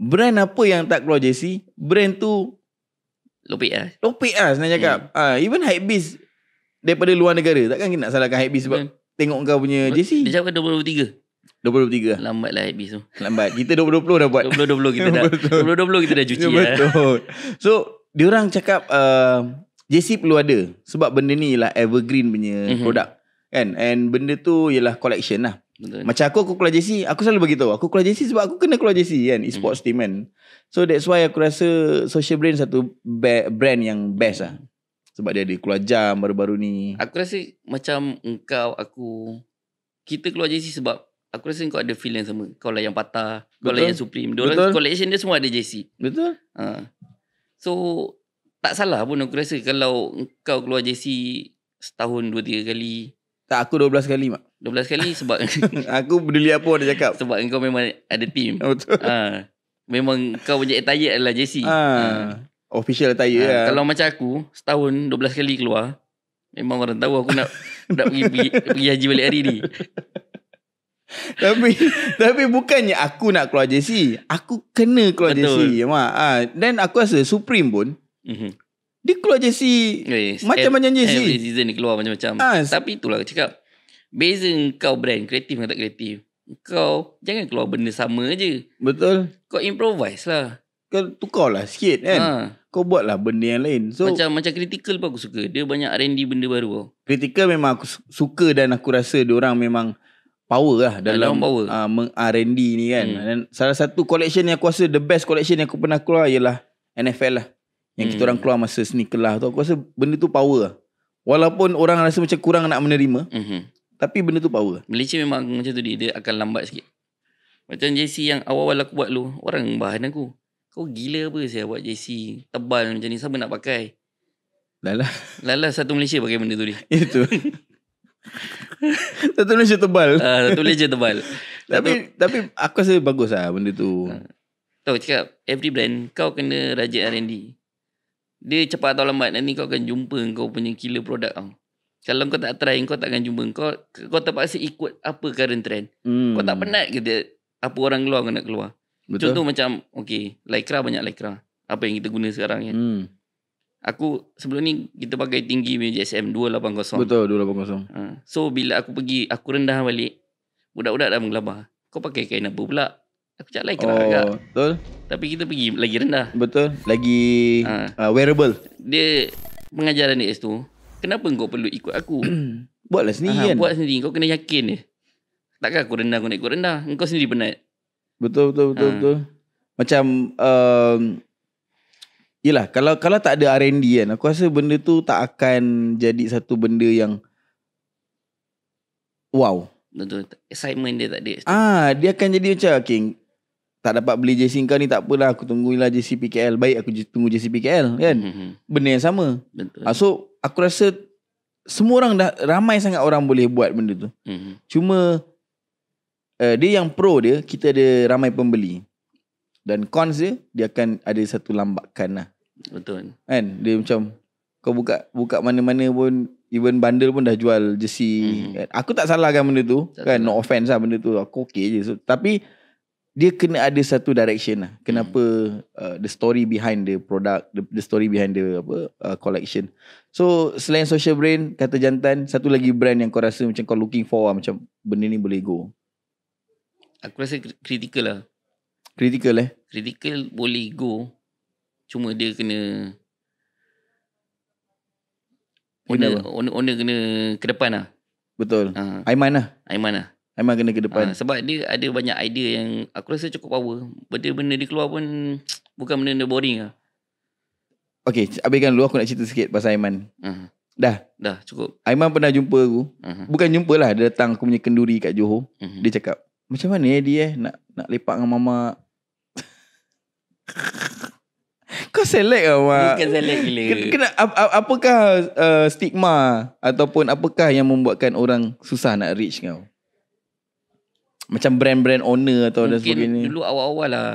brand apa yang tak keluar JC, brand tu... Lopik lah. Lopik lah sebenarnya uh. cakap. Uh, even Hypebeast, daripada luar negara, takkan kita nak salahkan Hypebeast sebab... Uh. Tengok kau punya JC. Dia cakap 2023. 2023 Lambat lah habis tu Lambat Kita 2020 dah buat 2020 kita dah 2020 kita dah cuci ya, lah Betul So Diorang cakap uh, JC perlu ada Sebab benda ni ialah Evergreen punya mm-hmm. produk Kan And benda tu Ialah collection lah Betul. Macam aku Aku keluar JC Aku selalu beritahu Aku keluar JC Sebab aku kena keluar JC kan Esports mm-hmm. team kan So that's why aku rasa Social brain satu Brand yang best lah Sebab dia ada keluar jam Baru-baru ni Aku rasa Macam engkau Aku Kita keluar JC sebab aku rasa kau ada feeling sama. Kau lah yang patah, kau lah yang supreme. Diorang Betul. collection dia semua ada JC. Betul. Ha. So, tak salah pun aku rasa kalau kau keluar JC setahun dua tiga kali. Tak, aku dua belas kali, Mak. Dua belas kali sebab... [laughs] aku peduli apa ada cakap. Sebab kau memang ada team. Oh, betul. Ha. Memang kau punya attire adalah JC. Ha. ha. Official attire ha. lah. Kalau macam aku, setahun dua belas kali keluar, memang orang tahu aku nak [laughs] nak pergi, pergi, pergi haji balik hari ni tapi tapi bukannya aku nak keluar JC. Aku kena keluar Betul. JC. Ha. Then aku rasa Supreme pun. Mm-hmm. Dia keluar JC. Eh, macam-macam JC. Every season dia keluar macam-macam. Ha. Tapi itulah aku cakap. Beza kau brand. Kreatif dengan tak kreatif. Kau jangan keluar benda sama je. Betul. Kau improvise lah. Kau tukarlah sikit kan. Ha. Kau buatlah benda yang lain. So, macam macam critical pun aku suka. Dia banyak R&D benda baru. Kritikal memang aku suka dan aku rasa orang memang power lah dalam power. Uh, meng ah, R&D ni kan. Hmm. Dan salah satu collection yang aku rasa the best collection yang aku pernah keluar ialah NFL lah. Yang hmm. kita orang keluar masa sneaker lah tu. Aku rasa benda tu power lah. Walaupun orang rasa macam kurang nak menerima. Hmm. Tapi benda tu power. Malaysia memang macam tu dia, dia akan lambat sikit. Macam JC yang awal-awal aku buat lu. Orang bahan aku. Kau gila apa saya buat JC tebal macam ni. Siapa nak pakai? Lala. Lala satu Malaysia pakai benda tu dia. [laughs] Itu. [laughs] Tato [laughs] Malaysia tebal. Uh, ah, Tato Malaysia tebal. [laughs] tapi tapi aku rasa bagus lah benda tu. Uh, tahu cakap, every brand kau kena rajin R&D. Dia cepat atau lambat nanti kau akan jumpa kau punya killer product kau. Kalau kau tak try, kau tak akan jumpa. Kau, kau terpaksa ikut apa current trend. Hmm. Kau tak penat ke dia, apa orang keluar kau nak keluar. Betul. Contoh macam, okay, Lycra banyak Lycra. Apa yang kita guna sekarang kan. Hmm. Aku sebelum ni kita pakai tinggi punya JSM 280. Betul 280. Ha, so bila aku pergi aku rendah balik budak-budak dah menggelabah. Kau pakai kain apa pula? Aku cakap lain kerak-kerak. Oh, betul. Tapi kita pergi lagi rendah. Betul. Lagi ha. uh, wearable. Dia pengajaran dia tu. Kenapa kau perlu ikut aku? [clears throat] Buatlah sendiri Aha, kan. Buat sendiri. Kau kena yakin dia. Takkan aku rendah kau nak ikut rendah. Kau sendiri penat. Betul betul betul ha. betul. Macam uh, Yelah kalau kalau tak ada R&D kan aku rasa benda tu tak akan jadi satu benda yang wow. Betul. Excitement dia tak ada. Ah, dia akan jadi macam okay, tak dapat beli JC kau ni tak apalah aku tunggulah JC PKL. Baik aku tunggu JC PKL kan. Mm-hmm. Benda yang sama. Betul. Ah, so aku rasa semua orang dah ramai sangat orang boleh buat benda tu. Mm-hmm. Cuma uh, dia yang pro dia kita ada ramai pembeli. Dan cons dia Dia akan ada satu lambakan lah Betul Kan Dia macam Kau buka Buka mana-mana pun Even bundle pun dah jual jersey mm-hmm. Aku tak salahkan benda tu tak Kan no offense lah benda tu Aku okay je so, Tapi Dia kena ada satu direction lah Kenapa mm-hmm. uh, The story behind the product The, the story behind the apa, uh, collection So selain social brand Kata jantan Satu lagi brand yang kau rasa Macam kau looking for lah Macam benda ni boleh go Aku rasa kritikal lah Critical eh? Critical boleh go. Cuma dia kena... Owner, owner, owner kena ke depan lah. Betul. Ha. Aiman lah. Aiman lah. Aiman kena ke depan. Ha, sebab dia ada banyak idea yang aku rasa cukup power. Benda-benda dia keluar pun [tsk] bukan benda-benda boring lah. Okay, habiskan dulu aku nak cerita sikit pasal Aiman. Uh-huh. Dah? Dah, cukup. Aiman pernah jumpa aku. Uh-huh. Bukan jumpa lah, dia datang aku punya kenduri kat Johor. Uh-huh. Dia cakap, macam mana eh, dia eh nak, nak lepak dengan mamak? [laughs] Kau select lah mak Bukan select gila Kena, Apakah uh, stigma Ataupun apakah yang membuatkan orang Susah nak reach kau Macam brand-brand owner Atau dan sebagainya Mungkin dulu awal-awal lah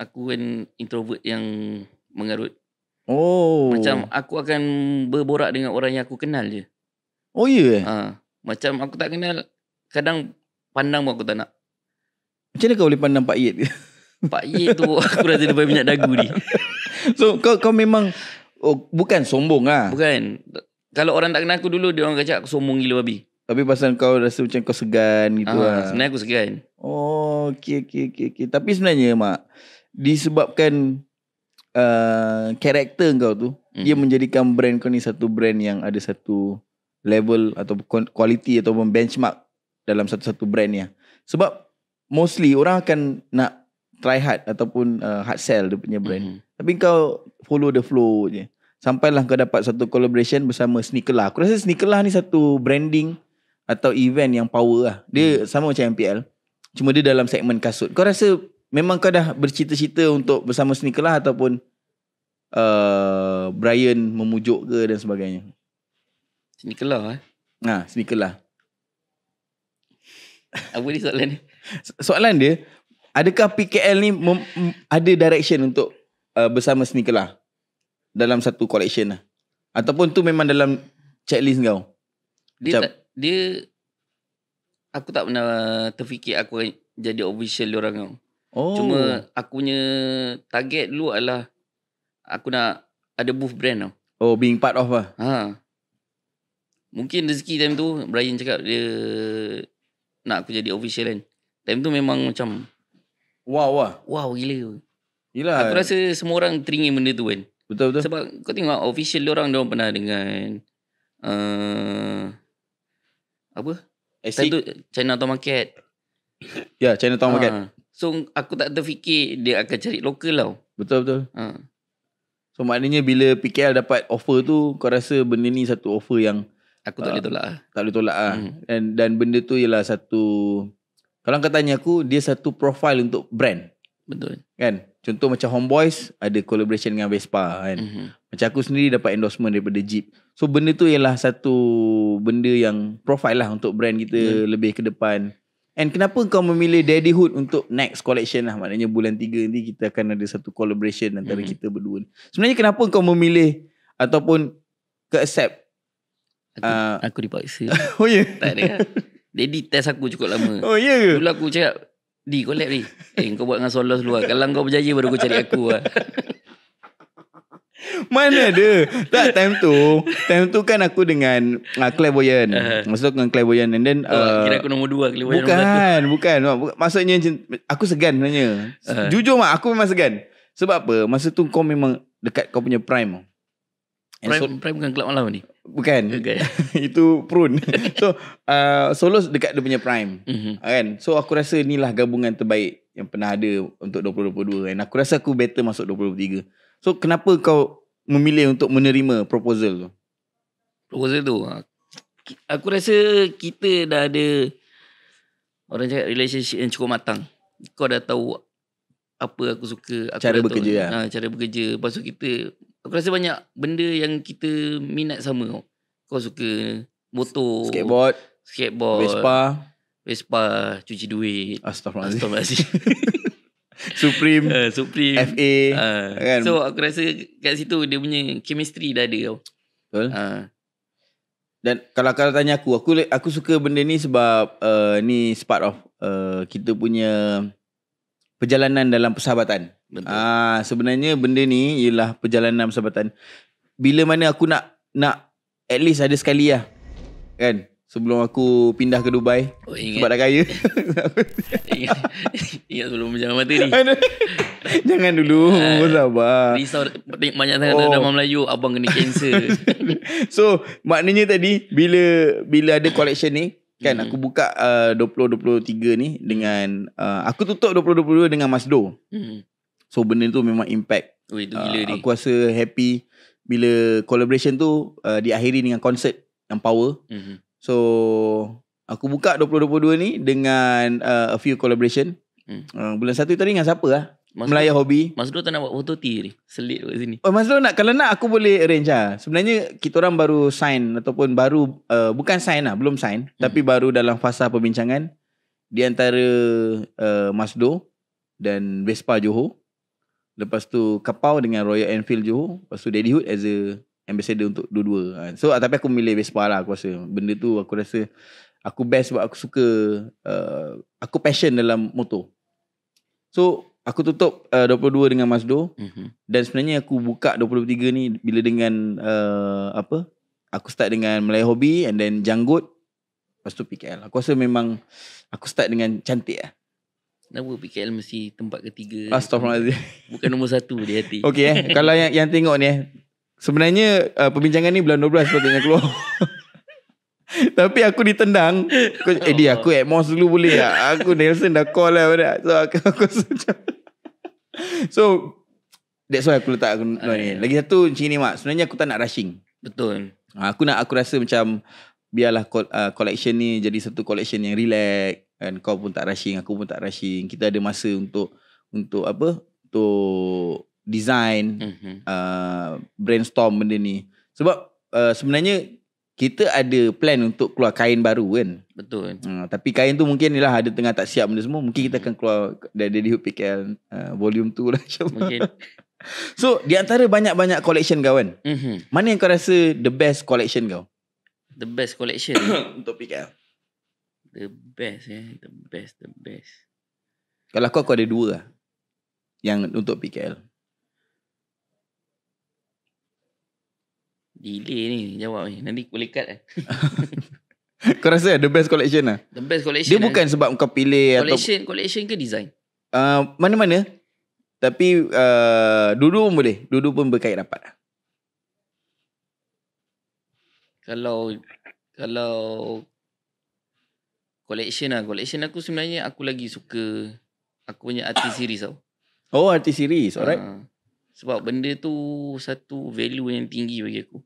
Aku kan introvert yang Mengarut Oh Macam aku akan Berborak dengan orang yang aku kenal je Oh iya yeah. ha, Macam aku tak kenal Kadang Pandang pun aku tak nak Macam mana kau boleh pandang Pak Yit [laughs] Pak Ye tu aku rasa dia pakai dagu ni. [laughs] So kau kau memang oh, bukan sombong lah. Bukan. Kalau orang tak kenal aku dulu dia orang kacau aku sombong gila babi. Tapi pasal kau rasa macam kau segan gitu ah, lah. Sebenarnya aku segan. Oh, okay, okay, okay, okay. Tapi sebenarnya mak, disebabkan uh, karakter kau tu, hmm dia menjadikan brand kau ni satu brand yang ada satu level atau quality ataupun benchmark dalam satu-satu brand ni. Lah. Sebab mostly orang akan nak try hard ataupun uh, hard sell dia punya brand. mm Tapi kau follow the flow je. Sampailah kau dapat satu collaboration bersama Sneaker Lah. Aku rasa Sneaker Lah ni satu branding atau event yang power lah. Dia mm. sama macam MPL. Cuma dia dalam segmen kasut. Kau rasa memang kau dah bercita-cita untuk bersama Sneaker Lah ataupun uh, Brian memujuk ke dan sebagainya? Sneaker Lah eh? Nah, ha, Sneaker Lah. Apa ni soalan ni? soalan dia, Adakah PKL ni mem- ada direction untuk uh, bersama sneaker lah? Dalam satu collection lah? Ataupun tu memang dalam checklist kau? Dia, tak, dia aku tak pernah terfikir aku jadi official diorang kau. Oh. Cuma aku punya target dulu adalah aku nak ada booth brand tau. Oh, being part of lah. Ha. Mungkin rezeki time tu Brian cakap dia nak aku jadi official kan. Time tu memang hmm. macam Wow lah. Wow gila. Yelah. Aku rasa semua orang teringin benda tu kan. Betul-betul. Sebab kau tengok official orang dia pernah dengan... Uh, apa? Asik. Time China Town Market. Ya, yeah, China Town uh, Market. Ah, so aku tak terfikir dia akan cari lokal tau. Betul-betul. Uh. Ah. So maknanya bila PKL dapat offer tu, kau rasa benda ni satu offer yang... Aku tak boleh uh, tolak lah. Tak boleh tolak lah. Hmm. And, dan benda tu ialah satu... Kalau kau tanya aku, dia satu profile untuk brand. Betul. Kan? Contoh macam Homeboys, ada collaboration dengan Vespa kan. Mm-hmm. Macam aku sendiri dapat endorsement daripada Jeep. So benda tu ialah satu benda yang profile lah untuk brand kita mm. lebih ke depan. And kenapa kau memilih Daddy Hood untuk next collection lah. Maknanya bulan 3 nanti kita akan ada satu collaboration antara mm-hmm. kita berdua. Sebenarnya kenapa kau memilih ataupun ke accept? Aku, uh, aku dipaksa. [laughs] oh ya? Yeah. Tak ada [laughs] Daddy test aku cukup lama. Oh, ya yeah. ke? Dulu aku cakap, Di, kau lap ni. Eh, kau buat dengan solos seluar. lah. Kalau kau berjaya, baru kau cari aku lah. [laughs] Mana ada? Tak, time tu. Time tu kan aku dengan uh, clairvoyant. Uh-huh. Maksud aku dengan clairvoyant. And then... Uh, oh, kira uh, aku nombor dua clairvoyant. Bukan, bukan. Maksudnya, aku segan sebenarnya. Uh-huh. Jujur mak, aku memang segan. Sebab apa? Masa tu kau memang dekat kau punya prime prime, so, prime bukan kelab malam ni bukan okay. [laughs] [laughs] itu prune [laughs] so uh, solo dekat dia punya prime mm-hmm. kan so aku rasa inilah gabungan terbaik yang pernah ada untuk 2022 and aku rasa aku better masuk 2023 so kenapa kau memilih untuk menerima proposal tu proposal tu ah, aku rasa kita dah ada orang cakap relationship yang cukup matang kau dah tahu apa aku suka aku cara bekerja tahu, lah. Ah, cara bekerja pasal kita Aku rasa banyak benda yang kita minat sama. Kau suka motor. Skateboard. Skateboard. Vespa. Vespa. Cuci duit. Astaghfirullahaladzim. Astaghfirullahaladzim. [laughs] Supreme. Uh, Supreme. FA. Uh, ah. kan? So aku rasa kat situ dia punya chemistry dah ada tau. Betul. Uh. Dan kalau kau tanya aku, aku aku suka benda ni sebab uh, ni part of uh, kita punya perjalanan dalam persahabatan. Betul. Ah, sebenarnya benda ni ialah perjalanan persahabatan. Bila mana aku nak nak at least ada sekali lah. Kan? Sebelum aku pindah ke Dubai. Oh, ingat. Sebab dah kaya. ingat, ingat sebelum menjaga mata ni. Jangan dulu. Uh, sabar. Risau banyak sangat oh. drama Melayu. Abang kena cancel. [laughs] so maknanya tadi. Bila bila ada collection ni. Kan hmm. aku buka uh, 2023 ni. Dengan. Uh, aku tutup 2022 dengan Masdo. Hmm. So benda tu memang impact. Oh, itu ah, gila uh, Aku rasa happy bila collaboration tu uh, diakhiri dengan konsert yang power. Mm-hmm. So aku buka 2022 ni dengan uh, a few collaboration. Mm. Uh, bulan satu tadi dengan siapa lah? Mas Melayu Mas hobi. Mas tak nak buat foto T ni. Selit kat sini. Oh, Mas nak, kalau nak aku boleh arrange lah. Sebenarnya kita orang baru sign ataupun baru, uh, bukan sign lah, belum sign. mm Tapi baru dalam fasa perbincangan di antara uh, Mas dan Vespa Johor. Lepas tu Kapau dengan Royal Enfield Johor Lepas tu Daddyhood as a Ambassador untuk dua-dua ha, So ah, tapi aku milih Vespa lah aku rasa Benda tu aku rasa Aku best sebab aku suka uh, Aku passion dalam motor So aku tutup uh, 22 dengan Mazdo mm-hmm. Dan sebenarnya aku buka 23 ni Bila dengan uh, Apa Aku start dengan Melayu hobi, And then Janggut Lepas tu PKL Aku rasa memang Aku start dengan cantik lah Kenapa PKL mesti tempat ketiga? Astaghfirullahaladzim. Bukan nombor satu di hati. [laughs] Okay eh. Kalau yang, yang tengok ni eh. Sebenarnya uh, perbincangan ni bulan 12 sepatutnya keluar. [laughs] Tapi aku ditendang. Aku, eh dia aku at most dulu boleh tak? Aku Nelson dah call lah. Benda. So aku, [laughs] aku So that's why aku letak aku uh, ni. Ya. Lagi satu macam ni mak. Sebenarnya aku tak nak rushing. Betul. Ah, aku nak aku rasa macam biarlah uh, collection ni jadi satu collection yang relax. Dan kau pun tak rushing, aku pun tak rushing. Kita ada masa untuk untuk apa? Untuk design mm-hmm. uh, brainstorm benda ni. Sebab uh, sebenarnya kita ada plan untuk keluar kain baru kan. Betul. Uh, tapi kain tu mungkin lah ada tengah tak siap benda semua. Mungkin kita akan keluar dari di Hope PKL uh, volume lah. [laughs] tu lah. Mungkin. so di antara banyak-banyak collection kau kan. Mm-hmm. Mana yang kau rasa the best collection kau? The best collection? [coughs] untuk PKL. The best eh The best The best Kalau aku aku ada dua lah Yang untuk PKL Delay ni jawab ni Nanti boleh cut lah [laughs] Kau rasa the best collection lah The best collection Dia lah. bukan eh? sebab kau pilih Collection atau... Collection ke design uh, Mana-mana Tapi uh, ah, Dulu pun boleh Dulu pun berkait rapat lah Kalau Kalau collection lah. Collection aku sebenarnya aku lagi suka aku punya artis series tau. Oh artis series, alright. Ha, sebab benda tu satu value yang tinggi bagi aku.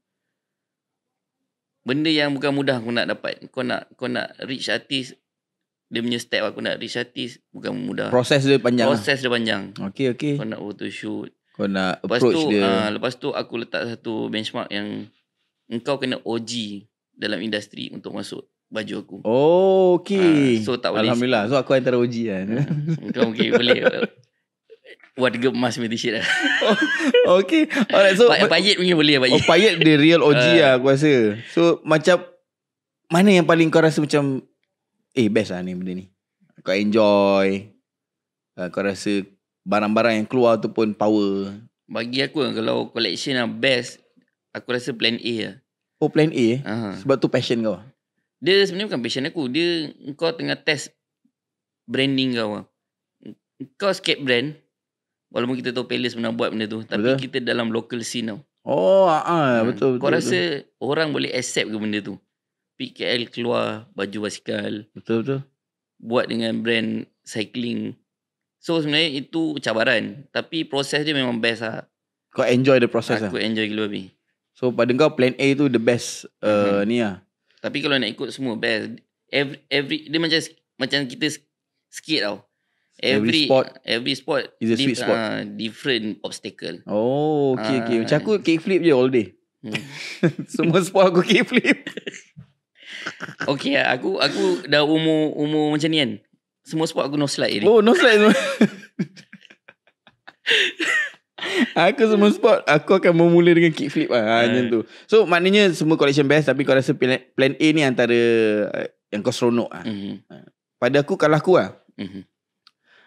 Benda yang bukan mudah aku nak dapat. Kau nak kau nak reach artis dia punya step aku nak reach artis bukan mudah. Proses dia panjang. Lah. Proses dia panjang. Okey okey. Kau nak photo shoot. Kau nak lepas tu, dia. Ha, lepas tu aku letak satu benchmark yang engkau kena OG dalam industri untuk masuk baju aku. Oh, okay. Uh, ah, so tak boleh. Alhamdulillah. So aku antara OG kan. Kau ah, okay, boleh. What the mask with this shit lah. oh, [laughs] okay. Alright, so. Pa payet punya boleh lah. Oh, payet the real OG uh, ah. lah aku rasa. So macam, mana yang paling kau rasa macam, eh best lah ni benda ni. Kau enjoy. Uh, kau rasa barang-barang yang keluar tu pun power. Bagi aku kalau collection lah best, aku rasa plan A lah. Oh plan A? Uh eh? -huh. Sebab tu passion kau? dia sebenarnya bukan passion aku. Dia kau tengah test branding kau. Kau skate brand. Walaupun kita tahu Palace pernah buat benda tu. Tapi betul. kita dalam local scene tau. Oh, uh, uh, hmm. betul, betul. Kau rasa betul. orang boleh accept ke benda tu? PKL keluar baju basikal. Betul, betul. Buat dengan brand cycling. So sebenarnya itu cabaran. Tapi proses dia memang best lah. Kau enjoy the process aku lah? Aku enjoy gila lebih. So pada kau plan A tu the best uh, mm-hmm. ni lah? Tapi kalau nak ikut semua best. Every, every dia macam macam kita sikit tau. Every, every spot every spot is a sweet diff, spot. Uh, ah, different obstacle. Oh, okay uh, okay. Macam aku kickflip je all day. Hmm. [laughs] semua spot aku kickflip. [laughs] okay, aku aku dah umur umur macam ni kan. Semua spot aku no slide ni. Oh, no slide. [laughs] aku semua spot aku akan memula dengan kickflip lah ha, macam right. Eh. tu. So maknanya semua collection best tapi kau rasa plan, plan A ni antara eh, yang kau seronok ah. Mm-hmm. Pada aku kalau aku ah. Mm-hmm.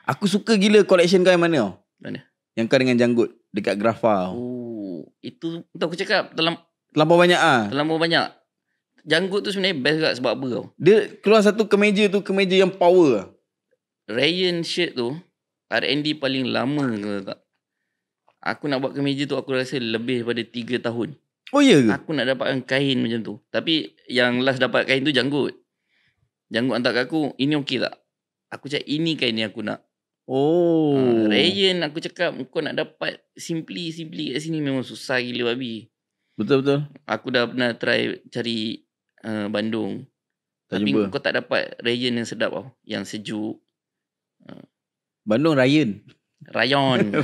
Aku suka gila collection kau yang mana? Oh? Mana? Yang kau dengan janggut dekat grafa. Oh, itu tak aku cakap dalam terlampau banyak ah. Terlampau banyak. Janggut tu sebenarnya best juga sebab apa tau. Dia keluar satu kemeja tu, kemeja yang power lah. Rayon shirt tu, R&D paling lama ke tak? Aku nak buat kemeja tu aku rasa lebih daripada tiga tahun. Oh iya ke? Aku nak dapatkan kain macam tu. Tapi yang last dapat kain tu janggut. Janggut hantar kat aku, ini okey tak? Aku cakap ini kain yang aku nak. Oh. Uh, ah, Rayyan aku cakap kau nak dapat simply-simply kat sini memang susah gila babi. Betul-betul. Aku dah pernah try cari uh, Bandung. Tak Tapi jumpa. kau tak dapat Rayyan yang sedap tau. Yang sejuk. Uh. Bandung Rayyan. Rayon. [laughs]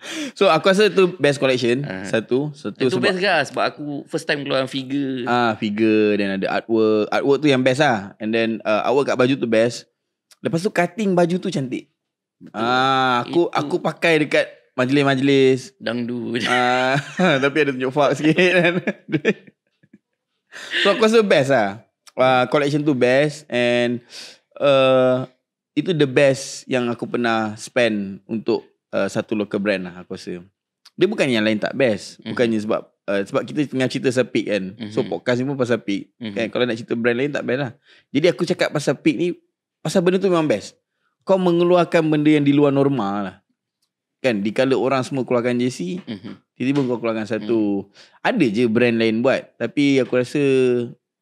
[laughs] So aku rasa tu best collection uh, Satu satu Itu sebab, best ke Sebab aku first time keluar figure Ah uh, Figure Then ada artwork Artwork tu yang best lah And then uh, artwork kat baju tu best Lepas tu cutting baju tu cantik Ah uh, Aku itu. aku pakai dekat majlis-majlis Dangdu uh, ah, [laughs] Tapi ada tunjuk fuck sikit [laughs] kan So aku rasa best lah uh, Collection tu best And uh, Itu the best yang aku pernah spend Untuk uh, satu local brand lah aku rasa. Dia bukan yang lain tak best. Mhm. Bukannya mm-hmm. sebab uh, sebab kita tengah cerita pasal Peak kan. Mm-hmm. So mhm. podcast ni pun pasal Peak. Mm-hmm. Kan kalau nak cerita brand lain tak best lah. Jadi aku cakap pasal Peak ni pasal benda tu memang best. Kau mengeluarkan benda yang di luar normal lah. Kan dikala orang semua keluarkan JC, mm-hmm. kau keluarkan satu. Mm-hmm. Ada je brand lain buat tapi aku rasa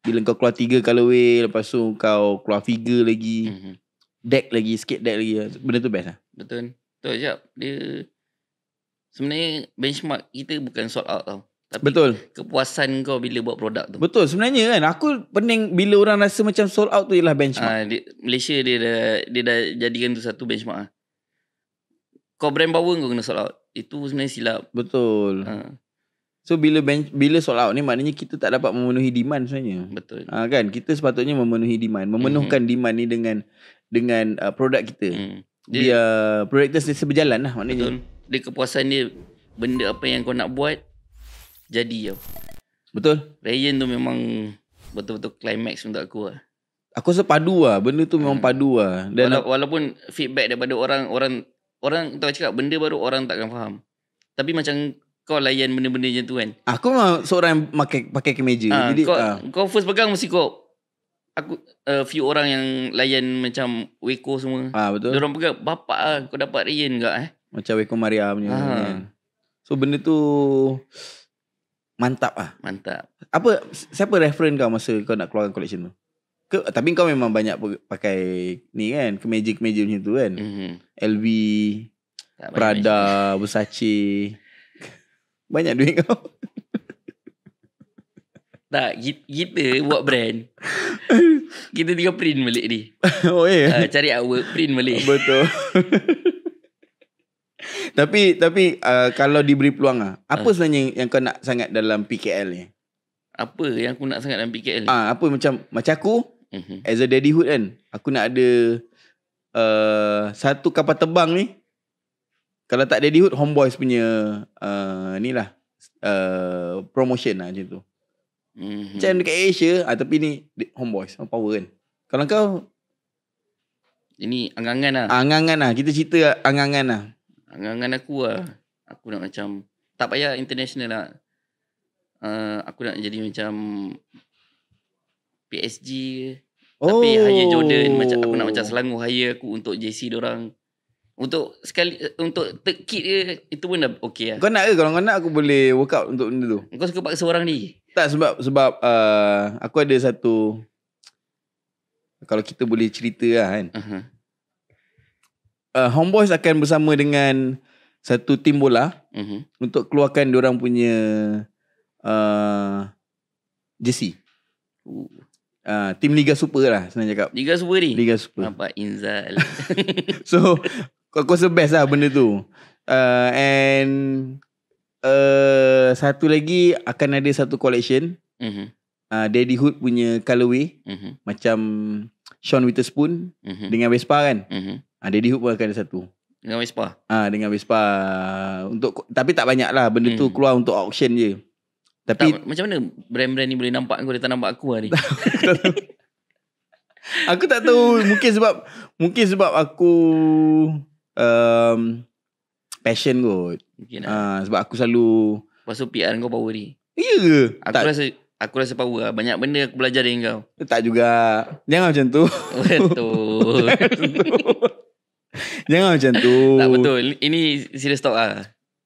bila kau keluar tiga colorway lepas tu kau keluar figure lagi. Mm-hmm. Deck lagi, skate deck lagi. Benda tu best lah. Betul. Betul sekejap. Dia sebenarnya benchmark kita bukan sold out tau. Tapi Betul. kepuasan kau bila buat produk tu. Betul. Sebenarnya kan aku pening bila orang rasa macam sold out tu ialah benchmark. Ha, dia, Malaysia dia dah, dia dah jadikan tu satu benchmark lah. Kau brand power kau kena sold out. Itu sebenarnya silap. Betul. Ha. So bila bench, bila sold out ni maknanya kita tak dapat memenuhi demand sebenarnya. Betul. Ha, kan kita sepatutnya memenuhi demand, memenuhkan mm-hmm. demand ni dengan dengan uh, produk kita. Mm dia, biar projek sentiasa berjalan lah maknanya. Betul. Dia kepuasan dia benda apa yang kau nak buat jadi tau. Betul. Rayyan tu memang betul-betul climax untuk aku lah. Aku rasa padu lah. Benda tu memang hmm. padu lah. Dan Wala- walaupun feedback daripada orang, orang orang tahu cakap benda baru orang takkan faham. Tapi macam kau layan benda-benda macam tu kan. Aku memang seorang yang pakai, pakai kemeja. Ha, jadi, kau, ha. kau first pegang mesti kau aku a uh, few orang yang layan macam Weko semua. Ah ha, betul. Diorang pegang bapak ah kau dapat Ryan juga eh. Macam Weko Maria punya. Ha. So benda tu mantap ah. Mantap. Apa siapa referen kau masa kau nak keluarkan collection tu? Ke, tapi kau memang banyak pakai ni kan, kemeja-kemeja macam tu kan. Mm-hmm. LV, Prada, banyak. Versace. [laughs] Banyak duit kau. Tak, kita buat brand. [laughs] Kita tinggal print balik ni. Oh, eh. Uh, cari artwork, print balik. Betul. [laughs] tapi, tapi uh, kalau diberi peluang lah. Apa uh. sebenarnya yang kau nak sangat dalam PKL ni? Apa yang aku nak sangat dalam PKL ni? Uh, apa macam, macam aku, uh-huh. as a daddyhood kan. Aku nak ada uh, satu kapal tebang ni. Kalau tak daddyhood, homeboys punya uh, ni lah. Uh, promotion lah macam tu. -hmm. Macam dekat Asia ah, Tapi ni Homeboys Power kan Kalau kau Ini angangan lah ah, Angangan lah Kita cerita angangan lah Angangan aku lah Aku nak macam Tak payah international lah uh, Aku nak jadi macam PSG Oh. Tapi hire Jordan macam aku nak macam Selangor hire aku untuk JC orang. Untuk sekali untuk third kit ke itu pun dah okey lah. Kau nak ke kalau kau nak aku boleh work out untuk benda tu. Kau suka paksa orang ni. Tak sebab sebab uh, aku ada satu kalau kita boleh cerita lah kan. Uh-huh. Uh, Homeboys akan bersama dengan satu tim bola uh-huh. untuk keluarkan diorang punya uh, jersey. Uh, tim Liga Super lah senang cakap. Liga Super ni? Liga Super. Nampak Inzal. [laughs] so aku rasa best lah benda tu. Uh, and Eh, satu lagi akan ada satu collection. Mhm. Uh, Daddy Hood punya colorway. Mhm. Macam Sean Witherspoon mm-hmm. dengan Vespa kan? Mhm. Uh, Daddy Hood pun akan ada satu. Dengan Vespa. Ah uh, dengan Vespa untuk tapi tak banyak lah benda mm-hmm. tu mhm. keluar untuk auction je. Tapi tak, macam mana brand-brand ni boleh nampak kau dia tak nampak aku hari. [laughs] aku tak tahu mungkin sebab mungkin sebab aku um, passion kot. Mungkin lah. Uh, sebab aku selalu... Pasal PR kau power ni. Ya ke? Aku tak. rasa... Aku rasa power lah. Banyak benda aku belajar dari kau. Eh, tak juga. Jangan macam tu. [laughs] Betul. [laughs] Jangan macam tu. Tak betul. Ini serious talk lah.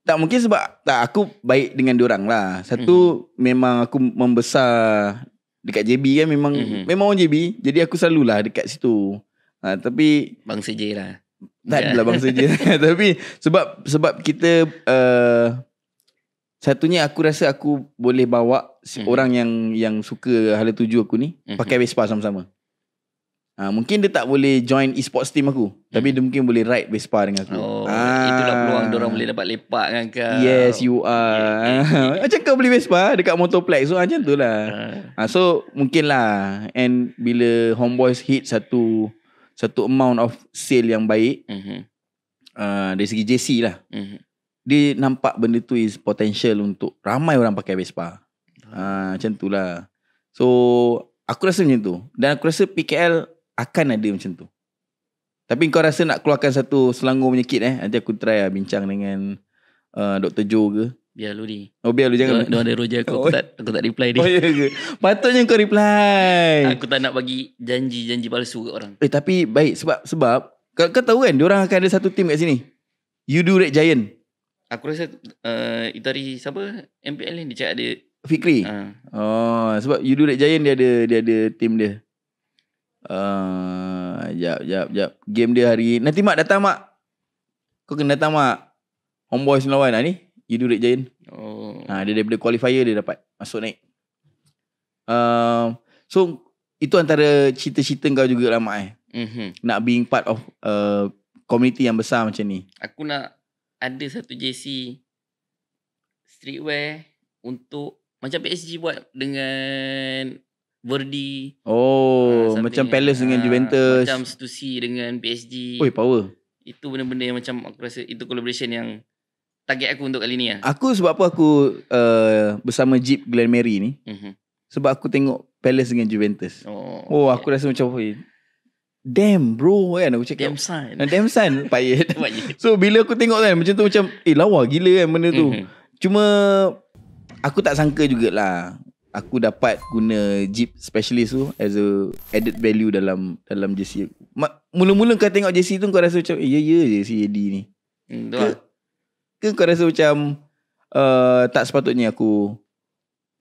Tak mungkin sebab tak aku baik dengan orang lah. Satu mm-hmm. memang aku membesar dekat JB kan memang mm-hmm. memang orang JB. Jadi aku selalulah dekat situ. Ha, tapi Bangsa J lah. Tak adalah bangsa je [laughs] [laughs] Tapi Sebab Sebab kita uh, Satunya aku rasa Aku boleh bawa mm-hmm. Orang yang Yang suka Hala tuju aku ni mm-hmm. Pakai Vespa sama-sama uh, Mungkin dia tak boleh Join e-sports team aku mm-hmm. Tapi dia mungkin boleh Ride Vespa dengan aku oh, ah. Itulah peluang orang boleh dapat lepak kan kau Yes you are [laughs] Macam kau beli Vespa Dekat motoplex So ah, macam tu lah uh. uh, So Mungkin lah And Bila Homeboys hit satu satu amount of sale yang baik mm-hmm. uh, dari segi JC lah mm-hmm. dia nampak benda tu is potential untuk ramai orang pakai Vespa mm-hmm. uh, macam tu lah so aku rasa macam tu dan aku rasa PKL akan ada macam tu tapi kau rasa nak keluarkan satu selangor punya kit eh nanti aku try lah bincang dengan uh, Dr. Joe ke Biar Ludi Oh biar lu jangan Dia ada roja aku oh. tak, aku tak reply dia Oh iya ke Patutnya kau reply Aku tak nak bagi Janji-janji palsu ke orang Eh tapi baik Sebab sebab kau, kau tahu kan orang akan ada satu tim kat sini You do Red Giant Aku rasa uh, eh, Itu dari Siapa MPL ni Dia cakap dia Fikri uh. Oh Sebab you do Red Giant Dia ada Dia ada tim dia Sekejap ah, uh, jap, jap. Game dia hari Nanti Mak datang Mak Kau kena datang Mak Homeboys lawan lah ni Gidu Red Giant. Oh. Ha, dia daripada qualifier dia dapat masuk naik. Uh, so itu antara cerita-cerita kau juga lama eh. Mm-hmm. Nak being part of uh, community yang besar macam ni. Aku nak ada satu JC streetwear untuk macam PSG buat dengan Verdi. Oh, ha, macam Palace dengan ah, Juventus. Macam Stussy dengan PSG. Oi, power. Itu benda-benda yang macam aku rasa itu collaboration yang target aku untuk kali ni lah. Aku sebab apa aku uh, bersama Jeep Glen Mary ni. Mm-hmm. Sebab aku tengok Palace dengan Juventus. Oh, oh okay. aku rasa macam apa Damn bro kan aku cakap. Damn sign, Nah, damn son. [laughs] Payet. so bila aku tengok kan macam tu macam eh lawa gila kan benda tu. Mm-hmm. Cuma aku tak sangka jugalah aku dapat guna Jeep Specialist tu as a added value dalam dalam JC aku. Mula-mula kau tengok JC tu kau rasa macam eh ya ya JC AD ni. Hmm, ke kau rasa macam uh, tak sepatutnya aku?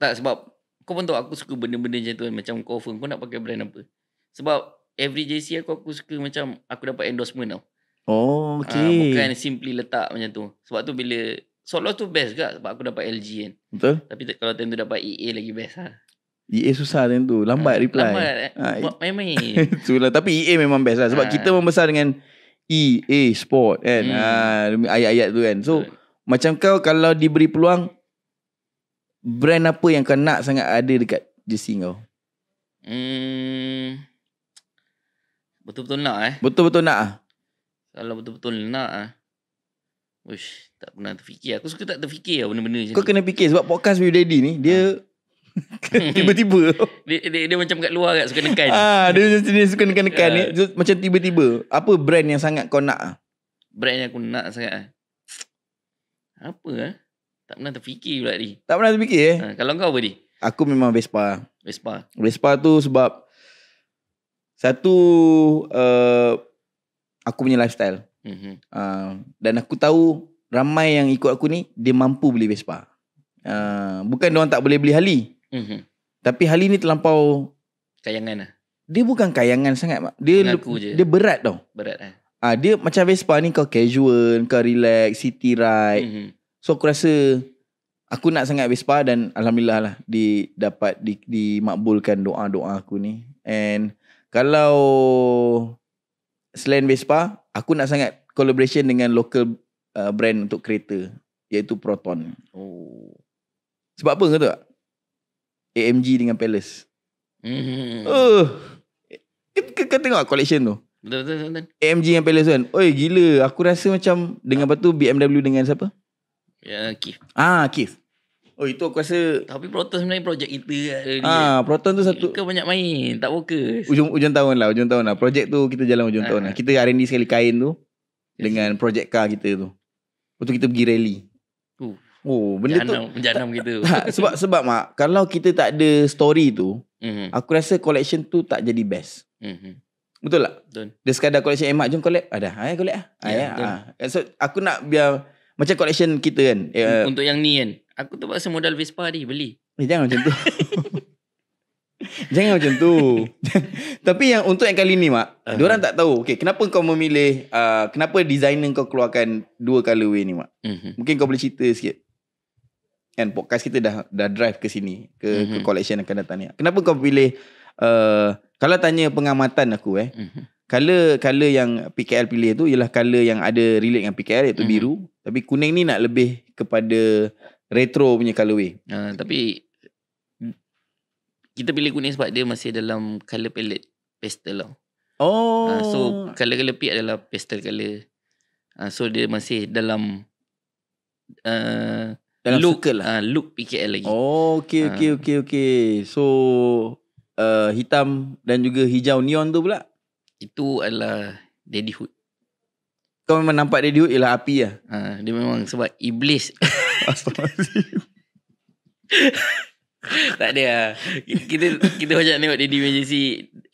Tak sebab kau pun tahu aku suka benda-benda macam tu. Kan. Macam kau offer kau nak pakai brand apa. Sebab every JC aku, aku suka macam aku dapat endorsement tau. Oh, ah, okay. Uh, bukan simply letak macam tu. Sebab tu bila Solo tu best juga sebab aku dapat LG kan. Betul. Tapi kalau time tu dapat EA lagi best lah. EA susah tentu Lambat uh, reply. Lambat. Ha, main-main. [laughs] Itulah. Tapi EA memang best lah. Sebab uh, kita membesar dengan E A Sport kan. Hmm. Ha, ayat-ayat tu kan. So, right. macam kau kalau diberi peluang, brand apa yang kau nak sangat ada dekat jersey kau? Hmm. Betul-betul nak eh. Betul-betul nak? Ah? Kalau betul-betul nak ah. Wish, tak pernah terfikir. Aku suka tak terfikir lah benda-benda kau Kau kena fikir sebab podcast with daddy ni, dia... Ha. [laughs] tiba-tiba dia, dia, dia macam kat luar kat suka nekan ah, dia macam sini suka nekan-nekan ni so, ah. macam tiba-tiba apa brand yang sangat kau nak ah? brand yang aku nak sangat ah. apa eh tak pernah terfikir pula ni tak pernah terfikir eh ha, kalau kau apa ni aku memang Vespa Vespa Vespa tu sebab satu uh, aku punya lifestyle mm-hmm. uh, dan aku tahu ramai yang ikut aku ni dia mampu beli Vespa Uh, bukan orang tak boleh beli Harley Mm-hmm. Tapi hal ini terlampau kayangan lah. Dia bukan kayangan sangat. Dia Mengaku dia, berat tau. Berat eh. ha, dia macam Vespa ni kau casual, kau relax, city ride. Mm-hmm. So aku rasa aku nak sangat Vespa dan alhamdulillah lah di dapat di dimakbulkan doa-doa aku ni. And kalau selain Vespa, aku nak sangat collaboration dengan local uh, brand untuk kereta iaitu Proton. Oh. Sebab apa kau tahu? AMG dengan Palace. Mm. Uh. Kau, kau tengok collection tu. AMG dengan Palace kan. Oi gila. Aku rasa macam. Dengan batu BMW dengan siapa? Ya yeah, Keith. Ah Keith. Oh itu aku rasa. Tapi Proton sebenarnya projek kita. Ah Proton tu satu. Kau banyak main. Tak fokus. Ujung, ujung tahun lah. Ujung tahun lah. Projek tu kita jalan ujung ah. tahun lah. Kita R&D sekali kain tu. Yes. Dengan projek car kita tu. Lepas kita pergi rally. Uh. Oh, benda jahanam, tu menjanam gitu. Tak, sebab sebab mak, kalau kita tak ada story tu, mm-hmm. aku rasa collection tu tak jadi best. Mm-hmm. Betul tak? Betul. Dia sekadar collection Emak jom collab, ada. Ayah ah, ya, collab ah. Ayah. Yeah, ah. Ya, ya, ah. Eh, so aku nak biar macam collection kita kan. Eh, eh. Untuk uh, yang ni kan. Aku tu pasal modal Vespa ni beli. Eh, jangan macam tu. [laughs] jangan macam tu. [laughs] Tapi yang untuk yang kali ni mak, uh-huh. diorang tak tahu. Okay, kenapa kau memilih, uh, kenapa designer kau keluarkan dua colorway ni mak? Uh-huh. Mungkin kau boleh cerita sikit kan podcast kita dah dah drive ke sini ke mm-hmm. ke mhm. collection yang akan datang ni. Kenapa kau pilih uh, kalau tanya pengamatan aku eh. Mm-hmm. Color color yang PKL pilih tu ialah color yang ada relate dengan PKL iaitu mm-hmm. biru tapi kuning ni nak lebih kepada retro punya colorway. Uh, ah, tapi kita pilih kuning sebab dia masih dalam color palette pastel lah. Oh. Uh, so color-color pink adalah pastel color. Uh, ah, so dia masih dalam eh, dalam look, circle lah. Uh, ah, look PKL lagi. Oh, okay, okay, uh. okay, okay. So, uh, hitam dan juga hijau neon tu pula? Itu adalah Daddy Hood. Kau memang nampak Daddy Hood ialah api lah? Uh, dia memang sebab iblis. [laughs] Astaga. [laughs] [laughs] tak ada lah. Kita kita banyak tengok Daddy si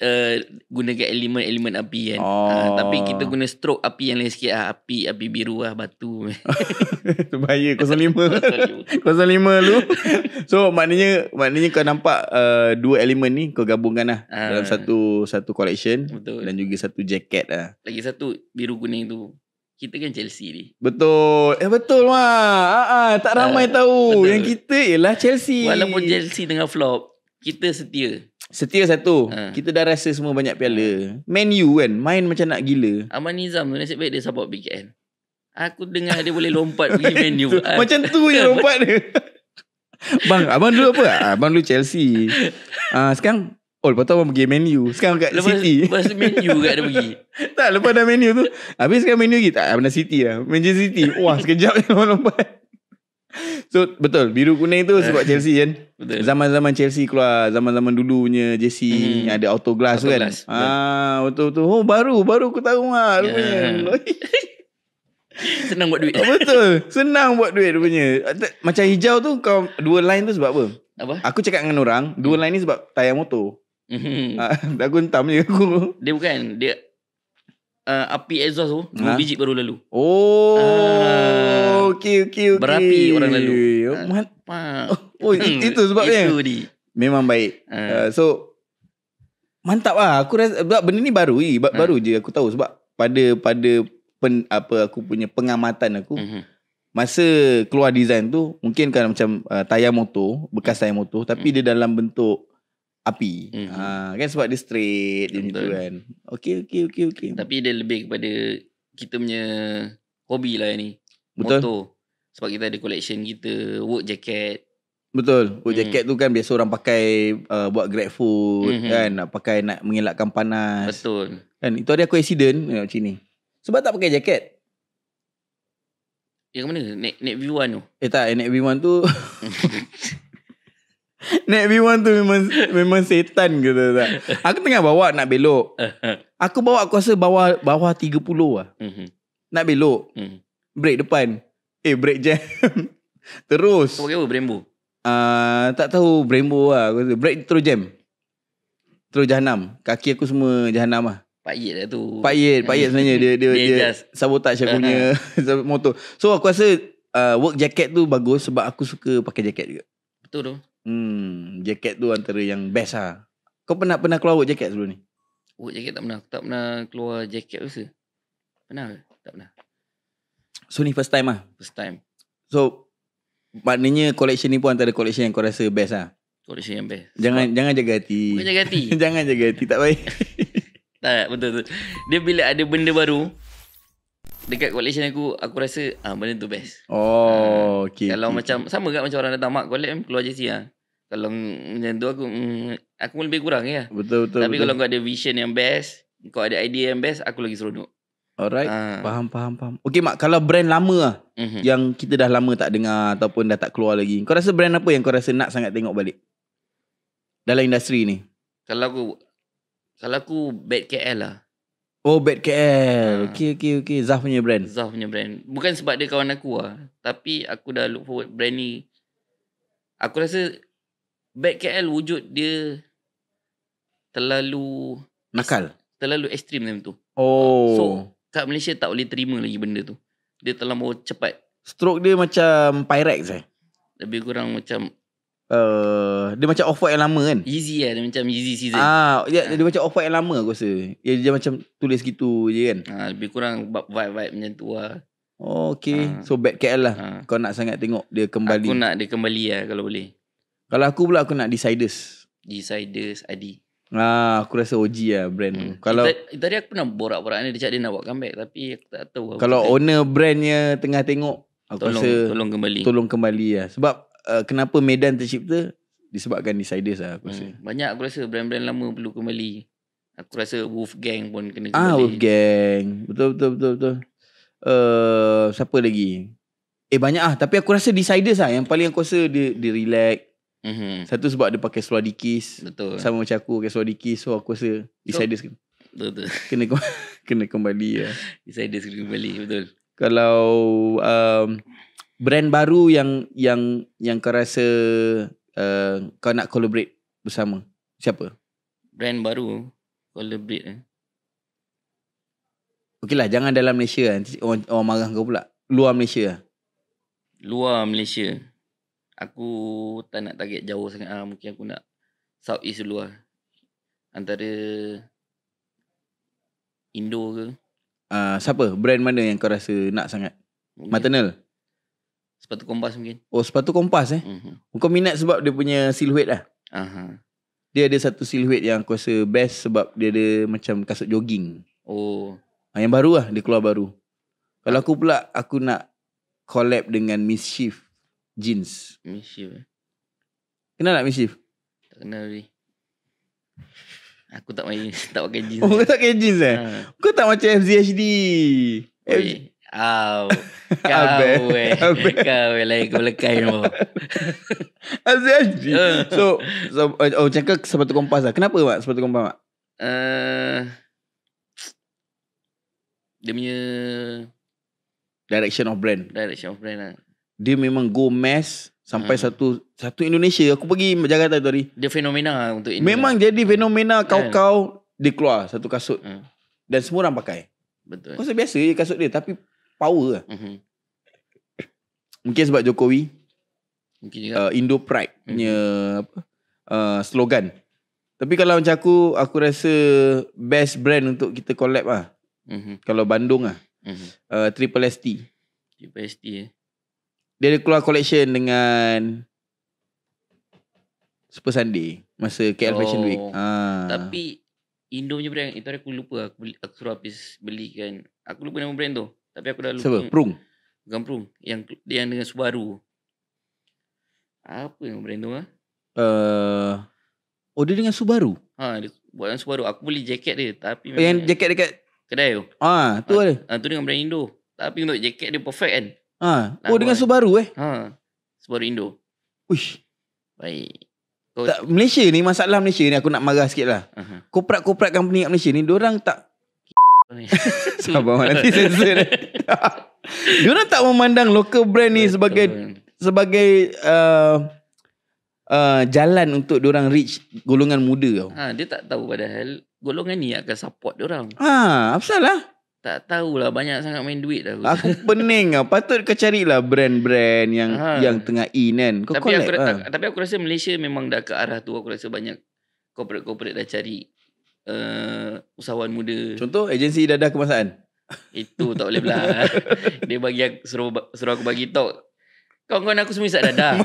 uh, eh, gunakan elemen-elemen api kan. Ah, oh. Uh, tapi kita guna stroke api yang lain sikit lah. Api, api biru lah, batu. Itu [laughs] bahaya, 05. 05 lu. So maknanya maknanya kau nampak uh, dua elemen ni kau gabungkan lah. Uh. Dalam satu satu collection. Betul. Dan juga satu jacket lah. Lagi satu biru kuning tu kita kan Chelsea ni. Betul. Eh betul mah. Ah, ah, tak ah, ramai ah, tahu. Betul. Yang kita ialah Chelsea. Walaupun Chelsea tengah flop, kita setia. Setia satu. Ah. Kita dah rasa semua banyak piala. Man U kan, main macam nak gila. Aman Nizam tu nasib baik dia support BKN. Aku dengar dia boleh lompat pergi Man U. [laughs] Macam tu yang lompat dia. [laughs] Bang, abang dulu apa? Ah, abang dulu Chelsea. Ah, sekarang Oh lepas tu abang pergi Man Sekarang kat lepas, City Lepas menu U kat dia pergi [laughs] Tak lepas dah Man tu Habis sekarang menu U pergi Tak abang City lah Menu City Wah sekejap ni abang lompat So betul Biru kuning tu Sebab [laughs] Chelsea kan Zaman-zaman Chelsea keluar Zaman-zaman dulunya JC hmm Ada auto glass auto tu glass. kan ah, Betul-betul Oh baru Baru aku tahu lah Rupanya yeah. [laughs] Senang buat duit oh, Betul Senang buat duit punya. Macam hijau tu kau Dua line tu sebab apa? Apa? Aku cakap dengan orang Dua line ni sebab tayar motor Mm-hmm. Ah, [laughs] dah guntam je aku Dia bukan Dia Uh, api exhaust tu Dua ha? biji baru lalu Oh uh, ah. Okay okay okay Berapi orang lalu What uh, Oh, ah, [laughs] oh itu, itu sebabnya Itu di Memang baik uh. Uh, So Mantap lah Aku rasa Sebab benda ni baru eh. ba- uh. Baru je aku tahu Sebab pada Pada pen, Apa aku punya Pengamatan aku uh-huh. Masa Keluar design tu Mungkin kan macam uh, Tayar motor Bekas mm. tayar motor Tapi uh-huh. dia dalam bentuk api. Mm-hmm. Uh, kan sebab dia straight dia gitu kan. Okey okey okey okey. Tapi dia lebih kepada kita punya hobi lah yang ni. Betul. Motor. Sebab kita ada collection kita work jacket. Betul. Work hmm. jacket tu kan biasa orang pakai uh, buat grab food hmm kan nak pakai nak mengelakkan panas. Betul. Kan itu ada aku accident mm. macam ni. Sebab tak pakai jacket. Yang mana? Net, net V1 tu? Eh tak, Net V1 tu [laughs] [laughs] Nek b 1 tu memang memang setan ke tak? Aku tengah bawa nak belok. [laughs] Aku bawa aku rasa bawa bawah 30 lah. Mm-hmm. Nak belok. Mm-hmm. Brake depan. Eh break jam. [laughs] terus. Kau pakai apa Brembo? Uh, ah, tak tahu Brembo lah. Aku rasa. Break terus jam. Terus jahanam. Kaki aku semua jahanam lah. Payet lah tu. Payet. Payet sebenarnya. Dia dia, dia, sabotage aku punya motor. So aku rasa uh, work jacket tu bagus sebab aku suka pakai jacket juga. Betul tu. Hmm, jaket tu antara yang best lah. Kau pernah pernah keluar work jaket sebelum ni? Oh jaket tak pernah. Tak pernah keluar jaket rasa. Pernah ke? Tak pernah. So ni first time ah. First time. So maknanya collection ni pun antara collection yang kau rasa best ah. Collection yang best. Jangan Sebab jangan jaga hati. Bukan jaga hati. [laughs] jangan jaga hati tak baik. [laughs] tak betul tu. Dia bila ada benda baru dekat collection aku aku rasa ah benda tu best. Oh, ha, okey. Kalau okay. macam sama gak macam orang datang mak collect keluar jersey ah. Ha. Kalau macam tu aku mm, aku lebih kurang ya. Betul betul. Tapi betul. kalau kau ada vision yang best, kau ada idea yang best, aku lagi seronok. Alright. Uh. Faham faham faham. Okay mak, kalau brand lama ah mm-hmm. yang kita dah lama tak dengar ataupun dah tak keluar lagi. Kau rasa brand apa yang kau rasa nak sangat tengok balik? Dalam industri ni. Kalau aku kalau aku Bad KL lah. Oh Bad KL. Uh. Ah. Okay okay okay. Zaf punya brand. Zaf punya brand. Bukan sebab dia kawan aku ah, tapi aku dah look forward brand ni. Aku rasa Bad KL wujud dia terlalu nakal, terlalu ekstrim macam tu. Oh. So kat Malaysia tak boleh terima lagi benda tu. Dia terlalu cepat. Stroke dia macam Pyrex eh. Lebih kurang macam uh, dia macam off white yang lama kan. Easy lah dia macam easy season. Ah, dia, ha. dia macam off white yang lama aku rasa. Dia, macam tulis gitu je kan. Ah, ha, lebih kurang vibe-vibe macam tu lah. Oh, okay, ha. so bad KL lah. Ha. Kau nak sangat tengok dia kembali. Aku nak dia kembali lah kalau boleh. Kalau aku pula aku nak Deciders. Deciders Adi. Ah, aku rasa OG lah brand hmm. Kalau tadi, tadi aku pernah borak-borak ni Dia cakap dia nak buat comeback Tapi aku tak tahu Kalau aku owner tak... brandnya tengah tengok Aku tolong, rasa Tolong kembali Tolong kembali lah Sebab uh, kenapa Medan tercipta Disebabkan Deciders lah aku hmm. Banyak aku rasa brand-brand lama perlu kembali Aku rasa Wolf Gang pun kena ah, kembali Ah Wolfgang Betul-betul betul betul. betul. Uh, siapa lagi Eh banyak ah Tapi aku rasa Deciders lah Yang paling aku rasa dia, dia relax -hmm. Satu sebab dia pakai seluar dikis Betul Sama macam aku pakai seluar dikis So aku rasa Decider sekali Betul, [laughs] Kena, kem kena kembali ya. Decider sekali kembali Betul Kalau um, Brand baru yang Yang yang kau rasa uh, Kau nak collaborate Bersama Siapa? Brand baru Collaborate eh? Okey lah, jangan dalam Malaysia. Nanti orang, orang marah kau pula. Luar Malaysia. Luar Malaysia. Aku tak nak target jauh sangat lah. Mungkin aku nak South East dulu lah. Antara Indo ke. Uh, siapa? Brand mana yang kau rasa nak sangat? Mungkin. Maternal? Sepatu kompas mungkin. Oh, sepatu kompas eh? Uh-huh. Kau minat sebab dia punya silhouette lah? Aha. Uh-huh. Dia ada satu silhouette yang aku rasa best sebab dia ada macam kasut jogging. Oh. Ah, yang baru lah, dia keluar baru. Kalau aku pula, aku nak collab dengan Miss Shift jeans. Mischief. Eh? Kenal tak Mischief? Tak kenal lagi. Aku tak main [laughs] tak pakai jeans. Oh, kau eh. tak pakai jeans eh? Ha. Kau tak macam FZHD. Oi. Au. [laughs] Kau eh. [laughs] Kau eh. Lain kau lekai FZHD. So, so oh, macam oh, kau sepatu kompas lah. Kenapa, Mak? Sepatu kompas, Mak? Uh, dia punya... Direction of brand. Direction of brand lah dia memang go mass sampai hmm. satu satu Indonesia aku pergi Jakarta tu hari dia fenomena untuk Indonesia. memang jadi fenomena kan? kau-kau yeah. dia keluar satu kasut hmm. dan semua orang pakai betul kau biasa je kasut dia tapi power lah. Mm-hmm. mungkin sebab Jokowi mungkin juga uh, Indo pride mhm. punya mm-hmm. apa uh, slogan tapi kalau macam aku aku rasa best brand untuk kita collab ah mm-hmm. kalau Bandung ah mm-hmm. uh, Triple ST Triple ST eh dia ada keluar collection dengan Super Sunday masa KL oh. Fashion Week. Ha. Tapi Indo punya brand itu aku lupa aku, beli, aku suruh habis beli kan. Aku lupa nama brand tu. Tapi aku dah lupa. Siapa? Prung. Bukan Prung. Yang yang dengan Subaru. Apa nama brand tu ah? Ha? Uh, oh dia dengan Subaru. Ha dia buat dengan Subaru. Aku beli jaket dia tapi oh, yang jaket dekat kedai tu. Ha tu ha, ada. Ha, tu dengan brand Indo. Tapi untuk jaket dia perfect kan. Ha. Oh Lama dengan eh. Subaru eh? Ha. Subaru Indo. Uish. Baik. Kau... Tak, Malaysia ni masalah Malaysia ni aku nak marah sikit lah. Uh-huh. company kat Malaysia ni diorang tak... [laughs] Sabar nanti sensor ni. [laughs] diorang tak memandang local brand ni sebagai... sebagai... Uh, uh, jalan untuk orang reach golongan muda tau. Ha, dia tak tahu padahal golongan ni akan support diorang. Ha, apasal lah tak tahulah banyak sangat main duit dah. Aku [laughs] pening lah. Patut kau carilah brand-brand yang ha. yang tengah in kan. Kau tapi collect, aku, ha. Ah. ta, tapi aku rasa Malaysia memang dah ke arah tu. Aku rasa banyak corporate-corporate dah cari uh, usahawan muda. Contoh agensi dadah kemasaan. Itu tak boleh belah. [laughs] Dia bagi aku, suruh, suruh aku bagi Kau kau nak aku semua isap dadah. [laughs]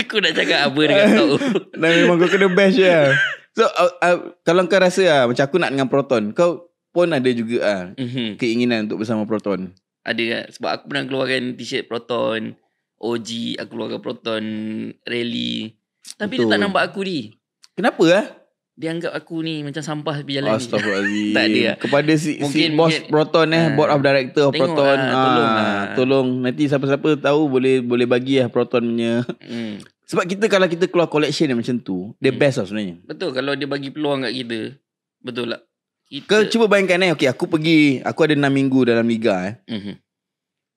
aku nak cakap apa dengan talk. Dan memang kau kena bash je. Ya. So uh, uh, kalau kau rasa uh, macam aku nak dengan Proton, kau pun ada juga uh, mm-hmm. keinginan untuk bersama Proton. Ada uh, sebab aku pernah keluarkan t-shirt Proton, OG, aku keluarkan Proton Rally. Tapi Betul. dia tak nampak aku ni. Kenapa ah? Dia anggap aku ni macam sampah tapi jalan Astaghfirullahaladzim. ni. Astagfirullahalazim. [laughs] tak ada. Kepada si, mungkin, si mungkin, boss Proton eh, uh, board of director of Proton. Lah, ha, tolong, lah. tolong. Nanti siapa-siapa tahu boleh boleh bagi lah Proton punya. Hmm sebab kita kalau kita keluar collection yang macam tu, the hmm. best lah sebenarnya. Betul, kalau dia bagi peluang kat kita, betul lah. Kita... Kau cuba bayangkan eh, okay, aku pergi, aku ada 6 minggu dalam Liga eh. Mm-hmm.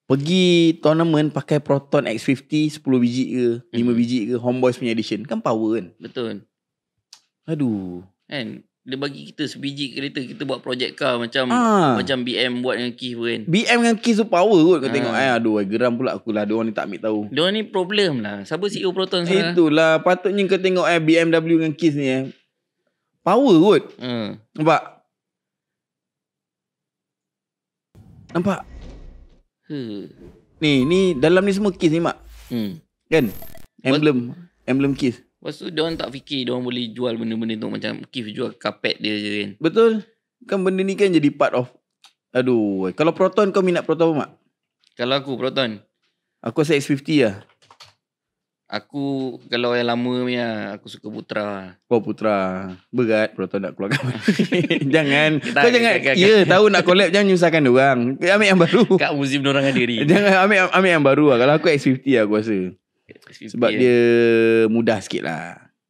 Pergi tournament pakai Proton X50, 10 biji ke, 5 mm-hmm. biji ke, Homeboys punya edition. Kan power kan? Betul. Aduh. Kan, dia bagi kita sebiji kereta kita buat projek car macam ha. macam BM buat dengan Keith kan. BM dengan Keith tu power kot kau ha. tengok eh aduh eh, geram pula aku lah dia ni tak ambil tahu. Dia ni problem lah. Siapa CEO Proton sana? Itulah patutnya kau tengok eh BMW dengan Keith ni eh. Power kot. Hmm. Nampak. Nampak. Hmm. Ni ni dalam ni semua Keith ni mak. Hmm. Kan? Emblem emblem Keith. Lepas tu dia orang tak fikir dia orang boleh jual benda-benda tu macam Kif jual kapet dia je kan. Betul. Kan benda ni kan jadi part of Aduh, kalau Proton kau minat Proton apa mak? Kalau aku Proton. Aku rasa X50 lah. Aku kalau yang lama ni lah, aku suka Putra. Kau oh, Putra. Berat Proton nak keluarkan. [laughs] [laughs] jangan. Kita, kau jangan. Kita, kita, ya, kita. tahu nak collab jangan nyusahkan orang. Ambil yang baru. Kak muzim orang ada ni. [laughs] Jangan ambil, ambil yang baru lah. Kalau aku X50 lah aku rasa. Sebab yeah. dia mudah sikit lah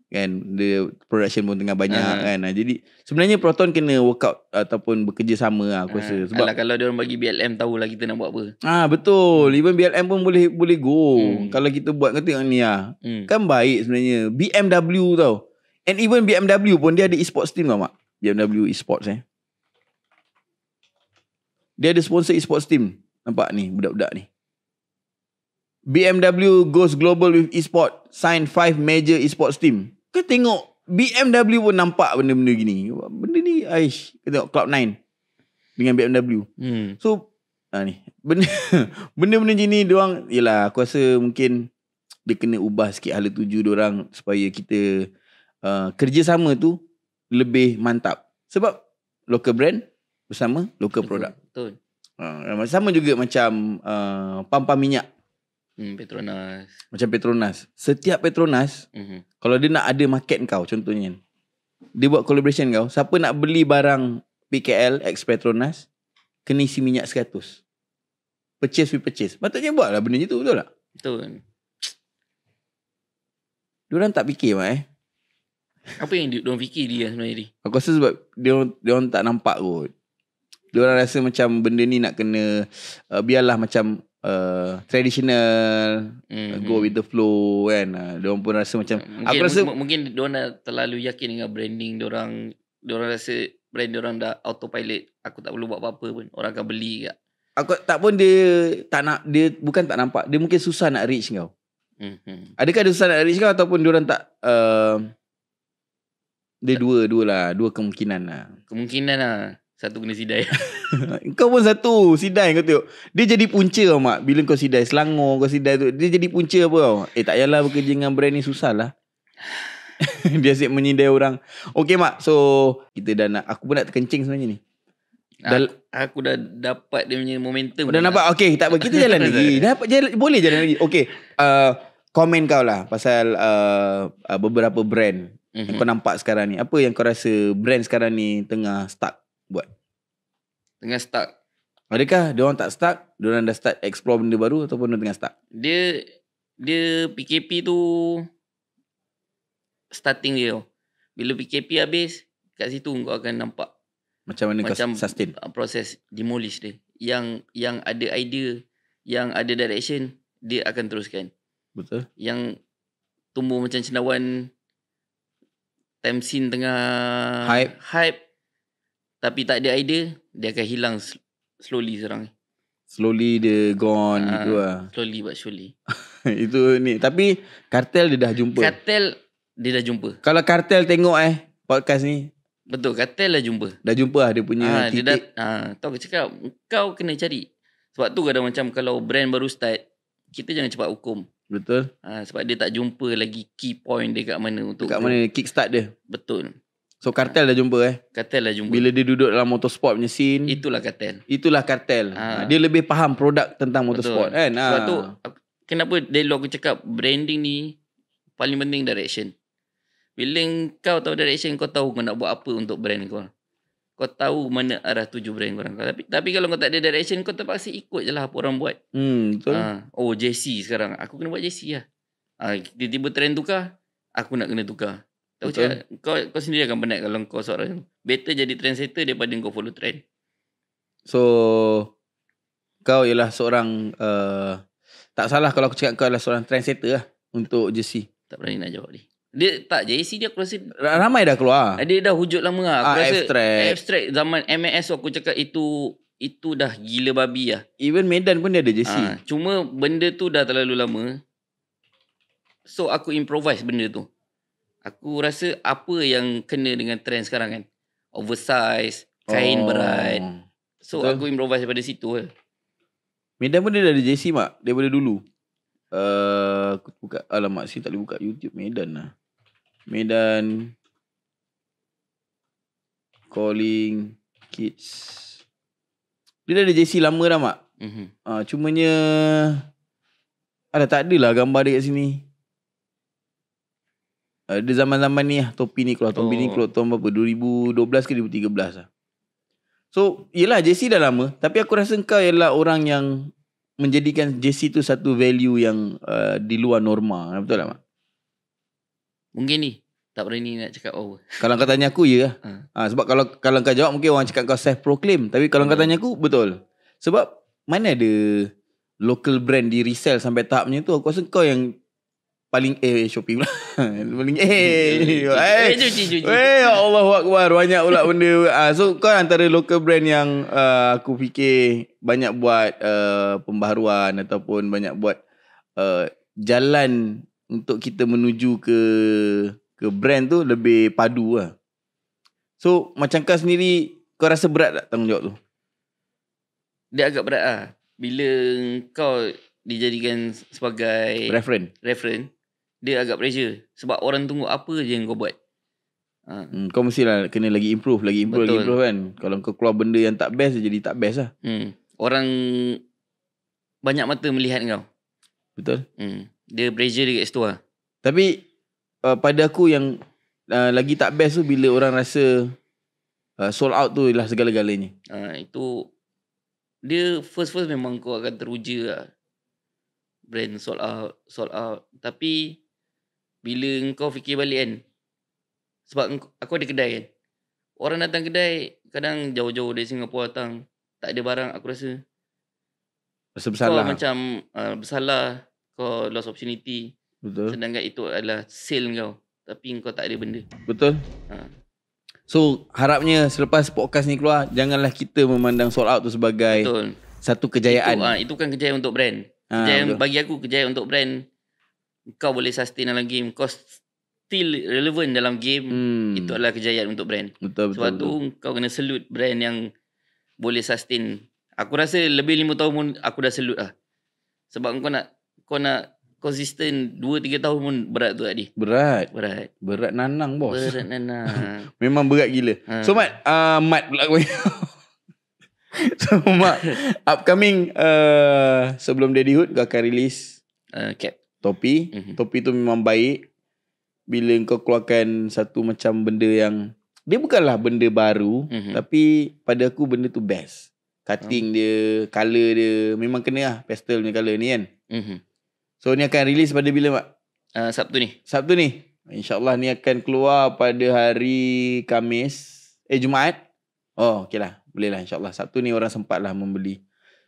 kan the production pun tengah banyak uh-huh. kan jadi sebenarnya proton kena work out ataupun bekerja sama lah, aku uh-huh. rasa sebab Alah, kalau dia orang bagi BLM tahu lah kita nak buat apa ah betul even BLM pun boleh boleh go hmm. kalau kita buat kata yang ni ah hmm. kan baik sebenarnya BMW tau and even BMW pun dia ada e-sports team tau mak BMW e-sports eh dia ada sponsor e-sports team nampak ni budak-budak ni BMW goes global with e-sport, sign five major e-sports team. Kau tengok BMW pun nampak benda-benda gini. Benda ni, aish, kau tengok Club 9 dengan BMW. Hmm. So, ah, ni. Benda, [laughs] benda-benda macam ni, diorang, aku rasa mungkin dia kena ubah sikit hala tuju orang supaya kita uh, ah, kerjasama tu lebih mantap. Sebab local brand bersama local product. Betul. Uh, sama juga macam uh, ah, pam-pam minyak. Hmm, Petronas. Macam Petronas. Setiap Petronas, mm-hmm. kalau dia nak ada market kau contohnya. Dia buat collaboration kau. Siapa nak beli barang PKL, ex Petronas, kena isi minyak 100. Purchase with purchase. Patutnya lah, benda je tu, betul tak? Betul. Diorang tak fikir mak eh. Apa yang dia diorang fikir dia sebenarnya ni? Aku rasa sebab diorang, diorang tak nampak kot. Diorang rasa macam benda ni nak kena, uh, biarlah macam Uh, traditional mm-hmm. go with the flow kan uh, dia orang pun rasa macam mungkin, aku rasa m- mungkin dia orang terlalu yakin dengan branding dia orang dia orang rasa brand dia orang dah autopilot aku tak perlu buat apa-apa pun orang akan beli kat aku tak pun dia tak nak dia bukan tak nampak dia mungkin susah nak reach kau mm-hmm. adakah dia susah nak reach kau ataupun dia orang tak uh, dia dua dua lah dua kemungkinan lah kemungkinan lah satu kena sidai [laughs] Kau pun satu Sidai kau tengok Dia jadi punca kau mak Bila kau sidai Selangor kau sidai tu Dia jadi punca apa kau Eh tak payahlah Bekerja dengan brand ni Susah lah [laughs] Dia asyik menyidai orang Okay mak So Kita dah nak Aku pun nak terkencing sebenarnya ni Aku, Dal- aku dah dapat dia punya momentum Dah nampak Okay tak apa Kita [laughs] jalan lagi dapat, jalan, Boleh jalan lagi Okay uh, Comment kau lah Pasal uh, uh, Beberapa brand mm-hmm. Yang mhm. kau nampak sekarang ni Apa yang kau rasa Brand sekarang ni Tengah stuck buat. Tengah stuck. Adakah dia orang tak stuck? Dia orang dah start explore benda baru ataupun dia tengah stuck? Dia dia PKP tu starting dia. Bila PKP habis, kat situ kau akan nampak macam mana macam kau sustain uh, proses demolish dia. Yang yang ada idea, yang ada direction, dia akan teruskan. Betul. Yang tumbuh macam cendawan time scene tengah hype, hype tapi tak ada idea dia akan hilang slowly sekarang slowly dia gone uh, gitu lah slowly but surely [laughs] itu ni tapi kartel dia dah jumpa kartel dia dah jumpa kalau kartel tengok eh podcast ni betul kartel dah jumpa dah jumpa lah dia punya uh, titik dia dah, uh, tahu aku cakap kau kena cari sebab tu kadang macam kalau brand baru start kita jangan cepat hukum betul uh, sebab dia tak jumpa lagi key point dia kat mana untuk kat mana kick start dia betul So kartel dah jumpa eh. Kartel dah jumpa. Bila dia duduk dalam motorsport punya scene. Itulah kartel. Itulah kartel. Ah. Ha. Dia lebih faham produk tentang motorsport Betul. kan. Ha. tu kenapa dari aku cakap branding ni paling penting direction. Bila kau tahu direction kau tahu kau nak buat apa untuk brand kau. Kau tahu mana arah tuju brand kau orang. Tapi tapi kalau kau tak ada direction kau terpaksa ikut je lah apa orang buat. Hmm, betul. Ha. Oh JC sekarang. Aku kena buat JC lah. Ha. Tiba-tiba trend tukar. Aku nak kena tukar. Tahu cakap, kau, kau sendiri akan penat kalau kau seorang Better jadi trendsetter daripada kau follow trend. So, kau ialah seorang, uh, tak salah kalau aku cakap kau adalah seorang trendsetter lah untuk JC. Tak berani nak jawab ni. Dia tak JC dia aku rasa ramai dah keluar. Ah, dia dah hujud lama ah. Aku ah, rasa abstract. abstract zaman MS aku cakap itu itu dah gila babi ah. Even Medan pun dia ada JC. Ah, cuma benda tu dah terlalu lama. So aku improvise benda tu aku rasa apa yang kena dengan trend sekarang kan oversize kain oh. berat so Betul. aku improvise daripada situ lah Medan pun dia dari JC mak Dia boleh dulu eh, aku buka alamak sini tak boleh buka YouTube Medan lah Medan calling kids dia dari JC lama dah mak mm-hmm. uh, cumanya ah, ada tak adalah gambar dia kat sini uh, eh, Dia zaman-zaman ni lah Topi ni keluar Topi oh. ni keluar tahun berapa 2012 ke 2013 lah So Yelah JC dah lama Tapi aku rasa kau ialah orang yang Menjadikan JC tu satu value yang uh, Di luar norma Betul tak Mak? Mungkin ni tak pernah ni nak cakap apa. Oh. Kalau kau tanya aku, ya. Hmm. Ha, sebab kalau kalau kau jawab, mungkin orang cakap kau self-proclaim. Tapi kalau hmm. kau tanya aku, betul. Sebab mana ada local brand di resell sampai tahapnya tu. Aku rasa kau yang paling eh Shopee pula. [laughs] paling eh. Eh cuci cuci. Eh ya Allahu akbar banyak pula benda. Ah so kau antara local brand yang uh, aku fikir banyak buat uh, pembaharuan ataupun banyak buat uh, jalan untuk kita menuju ke ke brand tu lebih padu lah. So macam kau sendiri kau rasa berat tak tanggungjawab tu? Dia agak berat lah. Bila kau dijadikan sebagai... Referent. Referent dia agak pressure sebab orang tunggu apa je yang kau buat. Ha. Hmm, kau mesti lah kena lagi improve, lagi improve, Betul. lagi improve kan. Kalau kau keluar benda yang tak best jadi tak best lah. Hmm. Orang banyak mata melihat kau. Betul. Hmm. Dia pressure dekat situ lah. Tapi uh, pada aku yang uh, lagi tak best tu bila orang rasa uh, sold out tu lah segala-galanya. Ha, itu dia first-first memang kau akan teruja lah. Brand sold out, sold out. Tapi bila kau fikir balik kan Sebab aku ada kedai kan Orang datang kedai Kadang jauh-jauh dari Singapura datang Tak ada barang aku rasa Rasa bersalah Kau macam uh, bersalah Kau lost opportunity Betul Sedangkan itu adalah sale kau Tapi kau tak ada benda Betul ha. So harapnya selepas podcast ni keluar Janganlah kita memandang sold out tu sebagai Betul Satu kejayaan Itu, ha, itu kan kejayaan untuk brand ah, Kejayaan bagi aku kejayaan untuk brand kau boleh sustain dalam game kau still relevant dalam game hmm. itu adalah kejayaan untuk brand betul betul sebab betul. tu kau kena salute brand yang boleh sustain aku rasa lebih 5 tahun pun aku dah salute lah sebab kau nak kau nak konsisten 2 3 tahun pun berat tu tadi berat berat berat nanang bos berat [laughs] nanang memang berat gila ha. so mat uh, mat pula kau [laughs] so mat [laughs] upcoming uh, sebelum daddyhood kau akan release uh, cap topi. Mm-hmm. Topi tu memang baik. Bila kau keluarkan satu macam benda yang... Dia bukanlah benda baru. Mm-hmm. Tapi pada aku benda tu best. Cutting mm-hmm. dia, colour dia. Memang kena lah pastel punya colour ni kan. Mm-hmm. So ni akan release pada bila Mak? Uh, Sabtu ni. Sabtu ni. InsyaAllah ni akan keluar pada hari Kamis. Eh Jumaat. Oh okey lah. Boleh lah insyaAllah. Sabtu ni orang sempat lah membeli.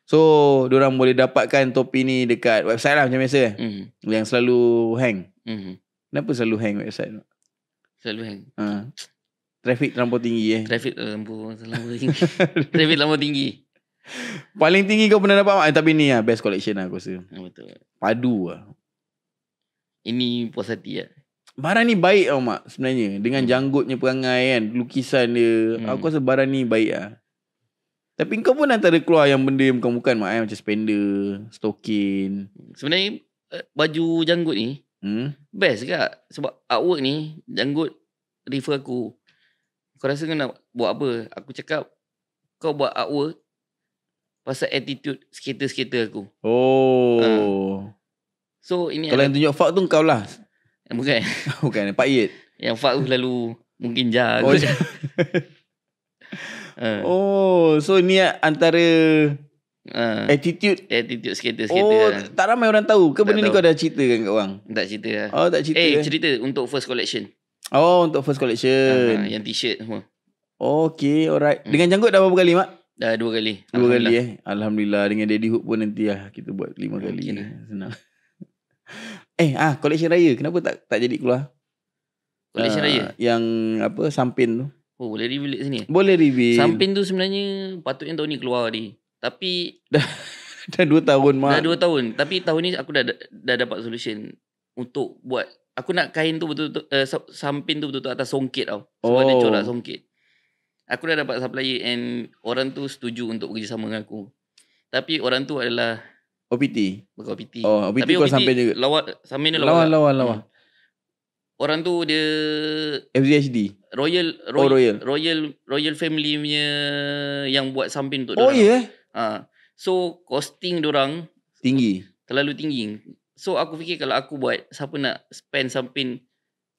So diorang boleh dapatkan topi ni dekat website lah macam biasa mm Yang selalu hang mm Kenapa selalu hang website tu? Selalu hang? Ha. Trafik terlalu tinggi eh Trafik terlalu tinggi [laughs] Traffic terlalu tinggi Paling tinggi kau pernah dapat eh, Tapi ni lah best collection lah aku rasa ha, Betul Padu lah Ini puas hati lah Barang ni baik tau mak sebenarnya Dengan hmm. janggutnya perangai kan Lukisan dia hmm. Aku rasa barang ni baik lah tapi kau pun antara keluar yang benda yang bukan-bukan mak eh. Macam spender, stokin. Sebenarnya eh, baju janggut ni hmm? best ke? Sebab artwork ni janggut refer aku. Kau rasa kau nak buat apa? Aku cakap kau buat artwork pasal attitude skater-skater aku. Oh. Ha. So ini Kalau yang tunjuk fuck tu kau lah. Eh, bukan. [laughs] bukan. Pak Yit. Yang fuck tu lalu mungkin jahat. Oh, [laughs] [laughs] Uh. Oh, so niat antara uh. attitude? Attitude skater-skater Oh, lah. tak ramai orang tahu ke tak benda tahu. ni kau dah ceritakan kat orang? Tak cerita lah. Oh, tak cerita. Eh, hey, cerita untuk first collection. Oh, untuk first collection. Uh, yang t-shirt semua. Okay, alright. Hmm. Dengan janggut dah berapa kali, Mak? Dah dua kali. Dua kali eh. Alhamdulillah. Dengan Daddy Hook pun nanti lah. Kita buat lima okay kali. Lah. Senang. [laughs] eh, ah, collection raya. Kenapa tak tak jadi keluar? Collection uh, raya? Yang apa, sampin tu. Oh boleh reveal sini Boleh reveal Samping tu sebenarnya Patutnya tahun ni keluar tadi Tapi [laughs] Dah Dah 2 tahun mak Dah 2 tahun Tapi tahun ni aku dah Dah dapat solution Untuk buat Aku nak kain tu betul-betul uh, Samping tu betul-betul Atas songkit tau Sebab oh. dia corak songkit Aku dah dapat supplier And orang tu setuju Untuk kerjasama dengan aku Tapi orang tu adalah OPT Bukan OPT oh, OPT Tapi kau OPT sampai juga Lawa Sampai ni lawa Lawa lawa, lawa. Hmm. Orang tu dia FZHD Royal Royal, oh, Royal Royal Royal family punya yang buat samping untuk Oh ya. Yeah. Ha. So costing orang tinggi. Terlalu tinggi. So aku fikir kalau aku buat siapa nak spend samping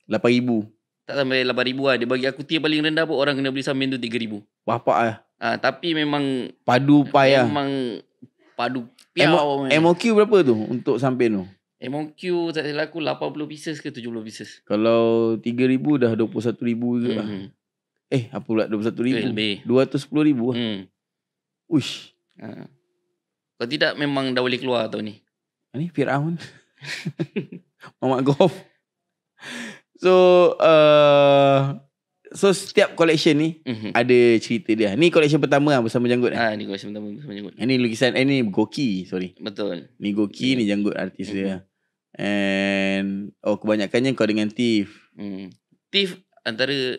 8000. Tak sampai 8000 lah dia bagi aku tier paling rendah pun orang kena beli samping tu 3000. Bapak ah. Ha, tapi memang padu payah. Memang padu piau. M- MOQ berapa tu untuk samping tu? MOQ tak silap aku 80 pieces ke 70 pieces? Kalau 3,000 dah 21,000 ke lah. Mm-hmm. Eh, apa pula 21,000? Eh, lebih. 210,000 lah. Hmm. Ush. Ha. Kalau tidak memang dah boleh keluar tahun ni. Ini ah, Fir'aun. [laughs] Mama Goff. So, uh, so setiap collection ni mm-hmm. ada cerita dia. Ni collection pertama lah bersama janggut. Eh? Ah, ha, ni collection pertama bersama janggut. Ini lukisan, ini eh, Goki, sorry. Betul. Ni Goki, yeah. ni janggut artis mm-hmm. dia. And Oh kebanyakannya kau dengan Tiff hmm. Tiff antara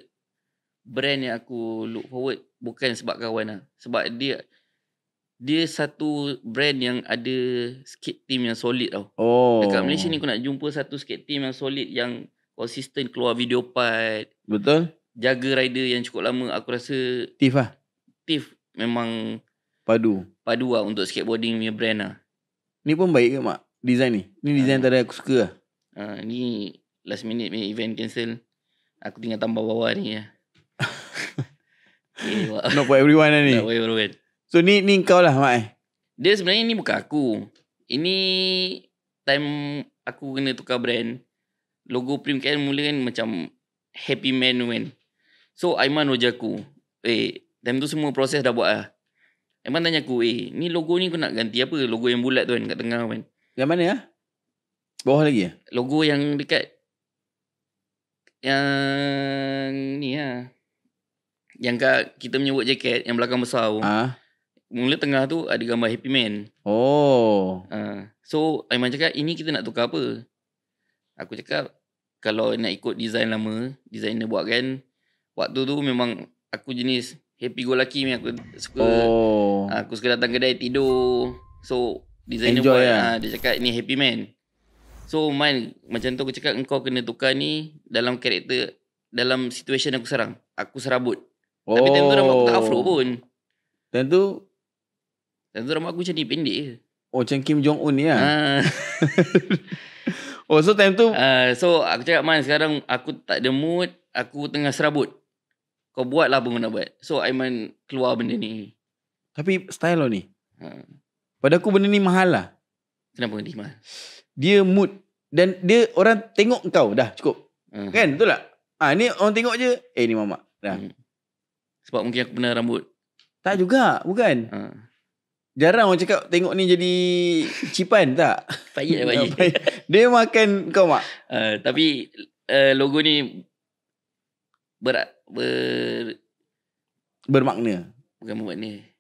Brand yang aku look forward Bukan sebab kawan lah Sebab dia Dia satu brand yang ada Skate team yang solid tau oh. Dekat Malaysia ni aku nak jumpa satu skate team yang solid Yang konsisten keluar video part Betul Jaga rider yang cukup lama Aku rasa Tiff lah Tiff memang Padu Padu lah untuk skateboarding punya brand lah Ni pun baik ke mak? design ni? Ni design uh, ah. tadi aku suka lah. Uh, ni last minute punya event cancel. Aku tinggal tambah bawah ni ya. okay, [laughs] eh, Not for everyone lah ni. Not for everyone. So ni ni kau lah Mak eh? Dia sebenarnya ni bukan aku. Ini time aku kena tukar brand. Logo Prim KL mula kan macam happy man when. So Aiman wajah aku. Eh, time tu semua proses dah buat lah. Aiman tanya aku, eh, ni logo ni kau nak ganti apa? Logo yang bulat tu kan kat tengah kan. Yang mana ya? Bawah lagi ya? Logo yang dekat yang ni ya, Yang kat kita punya work jacket yang belakang besar tu. Ah. Mula tengah tu ada gambar Happy Man. Oh. Ah. So Aiman cakap ini kita nak tukar apa? Aku cakap kalau nak ikut design lama, designer buat kan. Waktu tu memang aku jenis happy go lucky ni aku suka. Oh. Aku suka datang kedai tidur. So Designer Enjoy boy, lah. Ha, dia cakap ni happy man. So man, macam tu aku cakap engkau kena tukar ni dalam karakter, dalam situasi aku sekarang. Aku serabut. Oh. Tapi tentu tu rambut aku tak afro pun. tentu tu? Time tu rambut aku macam ni pendek je. Oh macam Kim Jong Un ni lah. Ha. [laughs] oh so time tu? Uh, so aku cakap man sekarang aku tak ada mood. Aku tengah serabut. Kau buat lah apa nak buat. So Aiman keluar benda ni. Tapi style lo ni? Pada aku benda ni mahal lah. Kenapa ni mahal? Dia mood. Dan dia orang tengok kau dah cukup. Hmm. Kan betul tak? Ah ha, ni orang tengok je. Eh ni mamak. Dah. Hmm. Sebab mungkin aku benar rambut. Tak juga. Bukan. Hmm. Jarang orang cakap tengok ni jadi cipan tak? Tak payah bagi. Dia makan kau mak. Uh, tapi uh, logo ni berat ber bermakna. Bukan bermakna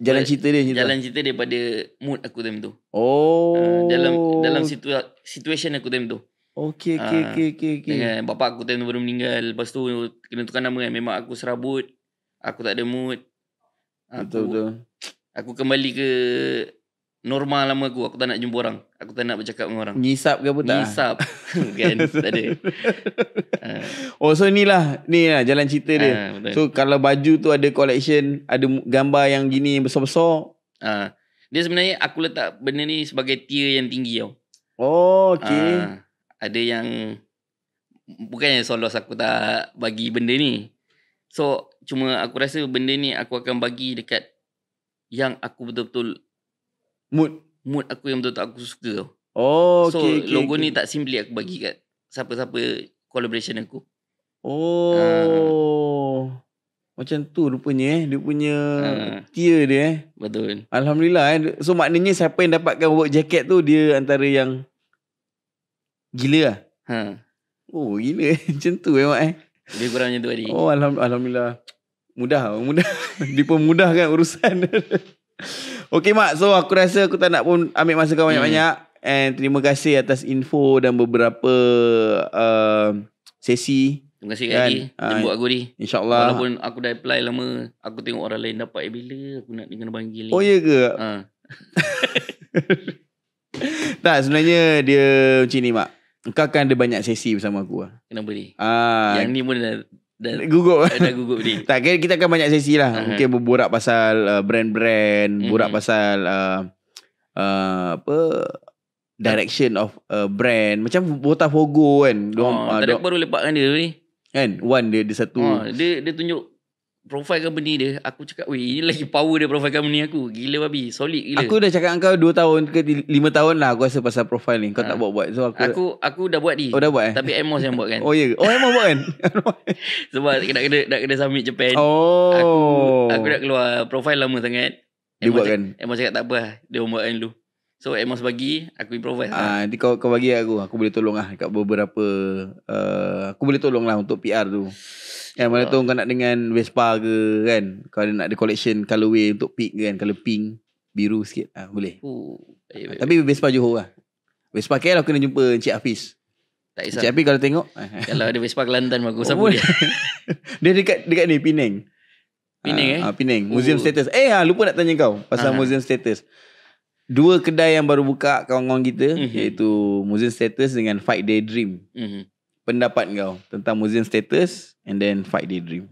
jalan cerita dia cerita. jalan lah. cerita daripada mood aku time tu oh uh, dalam dalam situa- situation aku time tu Okay okay uh, okay. okey okey ah, bapa aku time tu baru meninggal lepas tu kena tukar nama kan memang aku serabut aku tak ada mood aku, betul betul aku kembali ke normal lama aku aku tak nak jumpa orang aku tak nak bercakap dengan orang ngisap ke apa tak ngisap [laughs] kan tak uh. [laughs] oh so ni lah, ni lah jalan cerita dia uh, so kalau baju tu ada collection ada gambar yang gini yang besar-besar ah uh. dia sebenarnya aku letak benda ni sebagai tier yang tinggi tau oh okey uh. ada yang bukan yang solos aku tak bagi benda ni so cuma aku rasa benda ni aku akan bagi dekat yang aku betul-betul mood mood aku yang betul-betul aku suka tau. Oh, okay, so, okay, logo okay. ni tak simply aku bagi kat siapa-siapa collaboration aku. Oh. Uh. Macam tu rupanya eh. Dia punya uh. tier dia eh. Betul. Alhamdulillah eh. So maknanya siapa yang dapatkan work jacket tu dia antara yang gila lah. Ha. Huh. Oh gila eh. [laughs] Macam tu eh Mak eh. Lebih kurang macam tu tadi. Oh alham- Alhamdulillah. Mudah. Mudah. [laughs] dia pun mudahkan urusan. [laughs] Okay Mak So aku rasa aku tak nak pun Ambil masa kau hmm. banyak-banyak hmm. And terima kasih atas info Dan beberapa uh, Sesi Terima kasih kan? lagi Jemput ah, aku ni InsyaAllah Walaupun aku dah apply lama Aku tengok orang lain dapat Eh bila aku nak dengan panggil ni Oh iya ke ha. [laughs] tak sebenarnya dia macam ni mak Kau kan ada banyak sesi bersama aku ah. Kenapa ni? Ah, Yang ni pun dah dah gugup dah gugup ni [laughs] tak kira kita akan banyak sesi lah uh-huh. okay, berborak pasal uh, brand-brand mm-hmm. pasal uh, uh, apa direction of uh, brand macam Botafogo kan oh, dia uh, baru lepak kan dia oh, uh, ni kan one dia, dia satu oh, dia dia tunjuk profile company dia aku cakap weh ini lagi power dia profile company aku gila babi solid gila aku dah cakap kau 2 tahun ke 5 tahun lah aku rasa pasal profile ni kau ha. tak ah. buat buat so aku aku aku dah buat ni oh dah buat eh tapi Amos yang buat kan oh ya yeah. oh Amos buat kan [laughs] sebab nak kena nak kena submit Japan oh aku aku nak keluar profile lama sangat dia buat kan Amos cakap tak apa lah. dia buat kan dulu So Amos bagi Aku improvise lah ah, Nanti kau, kau bagi aku Aku boleh tolong lah Dekat beberapa uh, Aku boleh tolong lah Untuk PR tu Ya mana oh. tu kau nak dengan Vespa ke kan Kau ada nak ada collection Colorway untuk pink kan Kalau pink Biru sikit ha, Boleh Ooh, ayo, ayo. Tapi Vespa Johor lah Vespa KL lah, aku kena jumpa Encik Hafiz tak kisah. Encik Hafiz kalau tengok Kalau ada Vespa Kelantan Aku usah oh, dia. [laughs] dia dekat dekat ni Penang Penang ha, eh ha, Penang oh. Museum Ooh. status Eh ha, lupa nak tanya kau Pasal Aha. museum status dua kedai yang baru buka kawan-kawan kita mm-hmm. iaitu Muzin Status dengan Fight Day Dream. Mm-hmm. Pendapat kau tentang Muzin Status and then Fight Day Dream.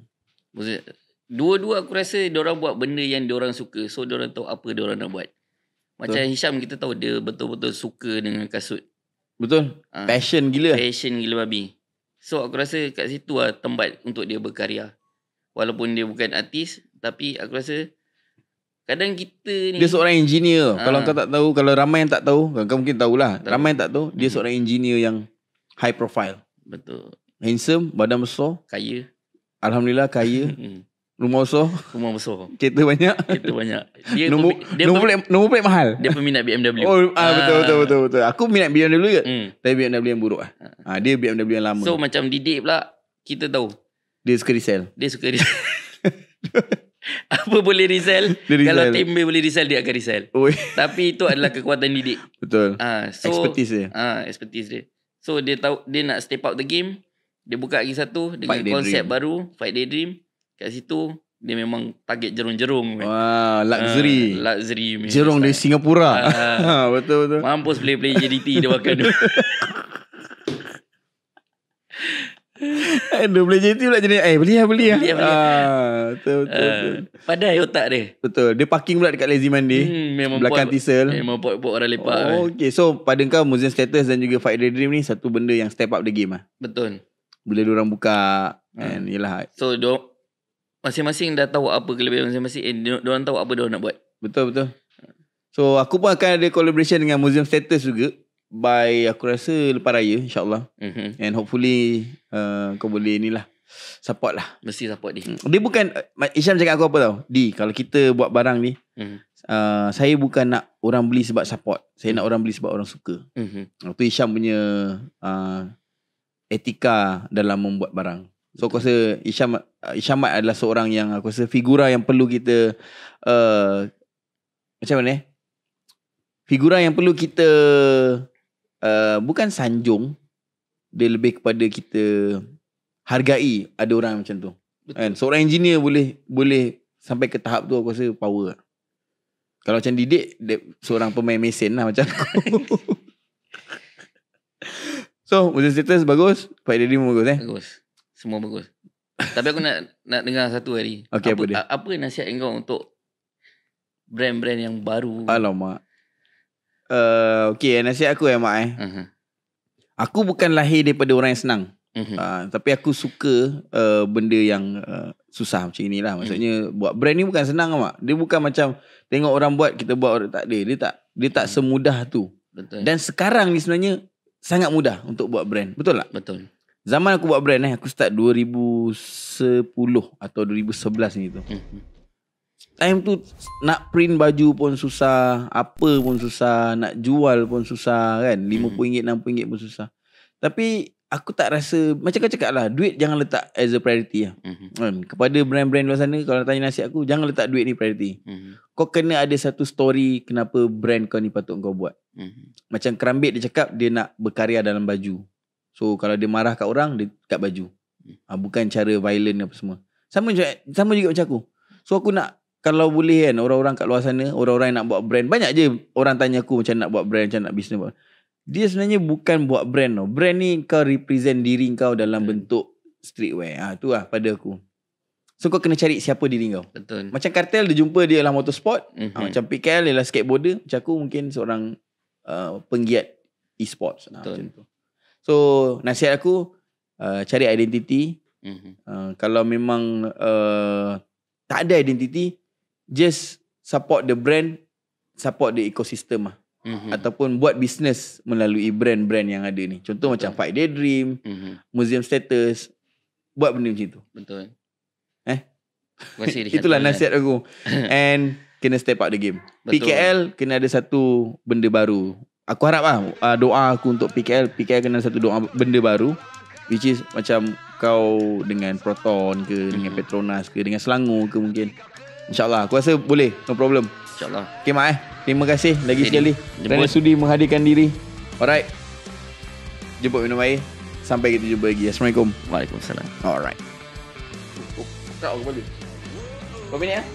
Muzin dua-dua aku rasa orang buat benda yang orang suka. So orang tahu apa orang nak buat. Macam Betul. Hisham kita tahu dia betul-betul suka dengan kasut. Betul. Ha. Passion gila. Passion gila babi. So aku rasa kat situ lah tempat untuk dia berkarya. Walaupun dia bukan artis tapi aku rasa Kadang kita ni Dia seorang engineer ha. Kalau ah. kau tak tahu Kalau ramai yang tak tahu Kau mungkin tahulah tak Ramai yang tak tahu Dia hmm. seorang engineer yang High profile Betul Handsome Badan besar Kaya Alhamdulillah kaya [laughs] hmm. Rumah besar Rumah besar Kereta banyak Kereta banyak dia [laughs] Nombor, dia nombor, plate, mahal Dia peminat BMW Oh ah, ah, betul, betul, betul, betul, Aku minat BMW juga hmm. Tapi BMW yang buruk lah ha. ha. Dia BMW yang lama So macam didik pula Kita tahu Dia suka resell Dia suka resell [laughs] [laughs] apa boleh resell, dia resell. kalau tim boleh resell dia akan resell. Ui. Tapi itu adalah kekuatan didik. Betul. Ah, so, expertise dia. Ah, expertise dia. So dia tahu dia nak step up the game. Dia buka lagi satu dengan fight konsep dream. baru, Fight Day Dream. Kat situ dia memang target jerung-jerung. Wah, wow, ah, luxury. Uh, luxury. Jerung dari Singapura. Uh, [laughs] betul betul. Mampus play-play JDT dia makan. [laughs] Aduh eh, boleh jadi pula jadi Eh beli lah beli lah Beli lah uh, Padai otak dia Betul Dia parking pula dekat lazy mandi hmm, Belakang buat, diesel Memang buat-buat orang lepak oh, eh. Okay so pada kau Muslim status dan juga Fight the dream ni Satu benda yang step up the game lah Betul Bila orang buka hmm. And yelah So do Masing-masing dah tahu apa kelebihan masing-masing Eh orang tahu apa dia nak buat Betul-betul So aku pun akan ada collaboration dengan Museum status juga by aku rasa lepas raya insyaallah mm-hmm. and hopefully uh, kau boleh inilah support lah mesti support dia hmm. dia bukan uh, Isham cakap aku apa tau di kalau kita buat barang ni mm-hmm. uh, saya bukan nak orang beli sebab support saya mm-hmm. nak orang beli sebab orang suka mm-hmm. tu Isham punya uh, etika dalam membuat barang so aku rasa Isham uh, Isham adalah seorang yang aku rasa figura yang perlu kita uh, macam mana eh figura yang perlu kita Eh, bukan sanjung dia lebih kepada kita hargai ada orang macam tu kan seorang engineer boleh boleh sampai ke tahap tu aku rasa power kalau macam didik seorang pemain mesin lah macam aku [laughs] so musim status bagus Pak Didi bagus eh bagus semua bagus tapi aku nak nak dengar satu hari okay, apa, apa, dia? apa nasihat kau untuk brand-brand yang baru alamak uh, eh, Okay eh, nasihat aku eh Mak eh mm-hmm. Aku bukan lahir daripada orang yang senang mm-hmm. uh, Tapi aku suka uh, benda yang uh, susah macam inilah mhm. Maksudnya mm-hmm. buat brand ni bukan senang Mak Dia bukan macam tengok orang buat kita buat orang tak ada Dia tak, dia tak mm-hmm. semudah tu Betul. Dan sekarang ni sebenarnya sangat mudah untuk buat brand Betul tak? Betul Zaman aku buat brand eh aku start 2010 atau 2011 ni tu mm-hmm time tu nak print baju pun susah, apa pun susah, nak jual pun susah kan. RM5, hmm. RM6 pun susah. Tapi aku tak rasa, macam kau cakap lah, duit jangan letak as a priority lah. Hmm. Kan? Kepada brand-brand luar sana, kalau tanya nasihat aku, jangan letak duit ni priority. Hmm. Kau kena ada satu story kenapa brand kau ni patut kau buat. Hmm. Macam Kerambit dia cakap, dia nak berkarya dalam baju. So kalau dia marah kat orang, dia kat baju. Hmm. Ha, bukan cara violent apa semua. Sama juga, sama juga macam aku. So aku nak kalau boleh kan orang-orang kat luar sana, orang-orang nak buat brand, banyak je orang tanya aku macam nak buat brand, macam nak bisnes. Dia sebenarnya bukan buat brand tau. Brand ni kau represent diri kau dalam hmm. bentuk streetwear. Ha, tu lah pada aku. So kau kena cari siapa diri kau. Betul. Macam kartel dia jumpa dia ialah motorsport. Mm-hmm. Ha, macam PKL ialah skateboarder. Macam aku mungkin seorang uh, penggiat e-sports. Ha, Betul. Macam tu. So nasihat aku uh, cari identiti. Mm-hmm. Uh, kalau memang uh, tak ada identiti, just support the brand, support the ecosystem lah. Mm-hmm. Ataupun buat business melalui brand-brand yang ada ni. Contoh Betul. macam Fight Day Dream, mm-hmm. Museum Status. Buat benda macam tu. Betul. Eh? [laughs] Itulah nasihat aku. [laughs] And kena step up the game. Betul. PKL kena ada satu benda baru. Aku harap lah uh, doa aku untuk PKL. PKL kena satu doa benda baru. Which is macam kau dengan Proton ke, mm-hmm. dengan mhm. Petronas ke, dengan Selangor ke mungkin. InsyaAllah Aku rasa boleh No problem InsyaAllah Okay Mak eh Terima kasih lagi Jadi, sekali jemput. Kerana sudi menghadirkan diri Alright Jemput minum air Sampai kita jumpa lagi Assalamualaikum Waalaikumsalam Alright Kau kembali Kau minit ya eh?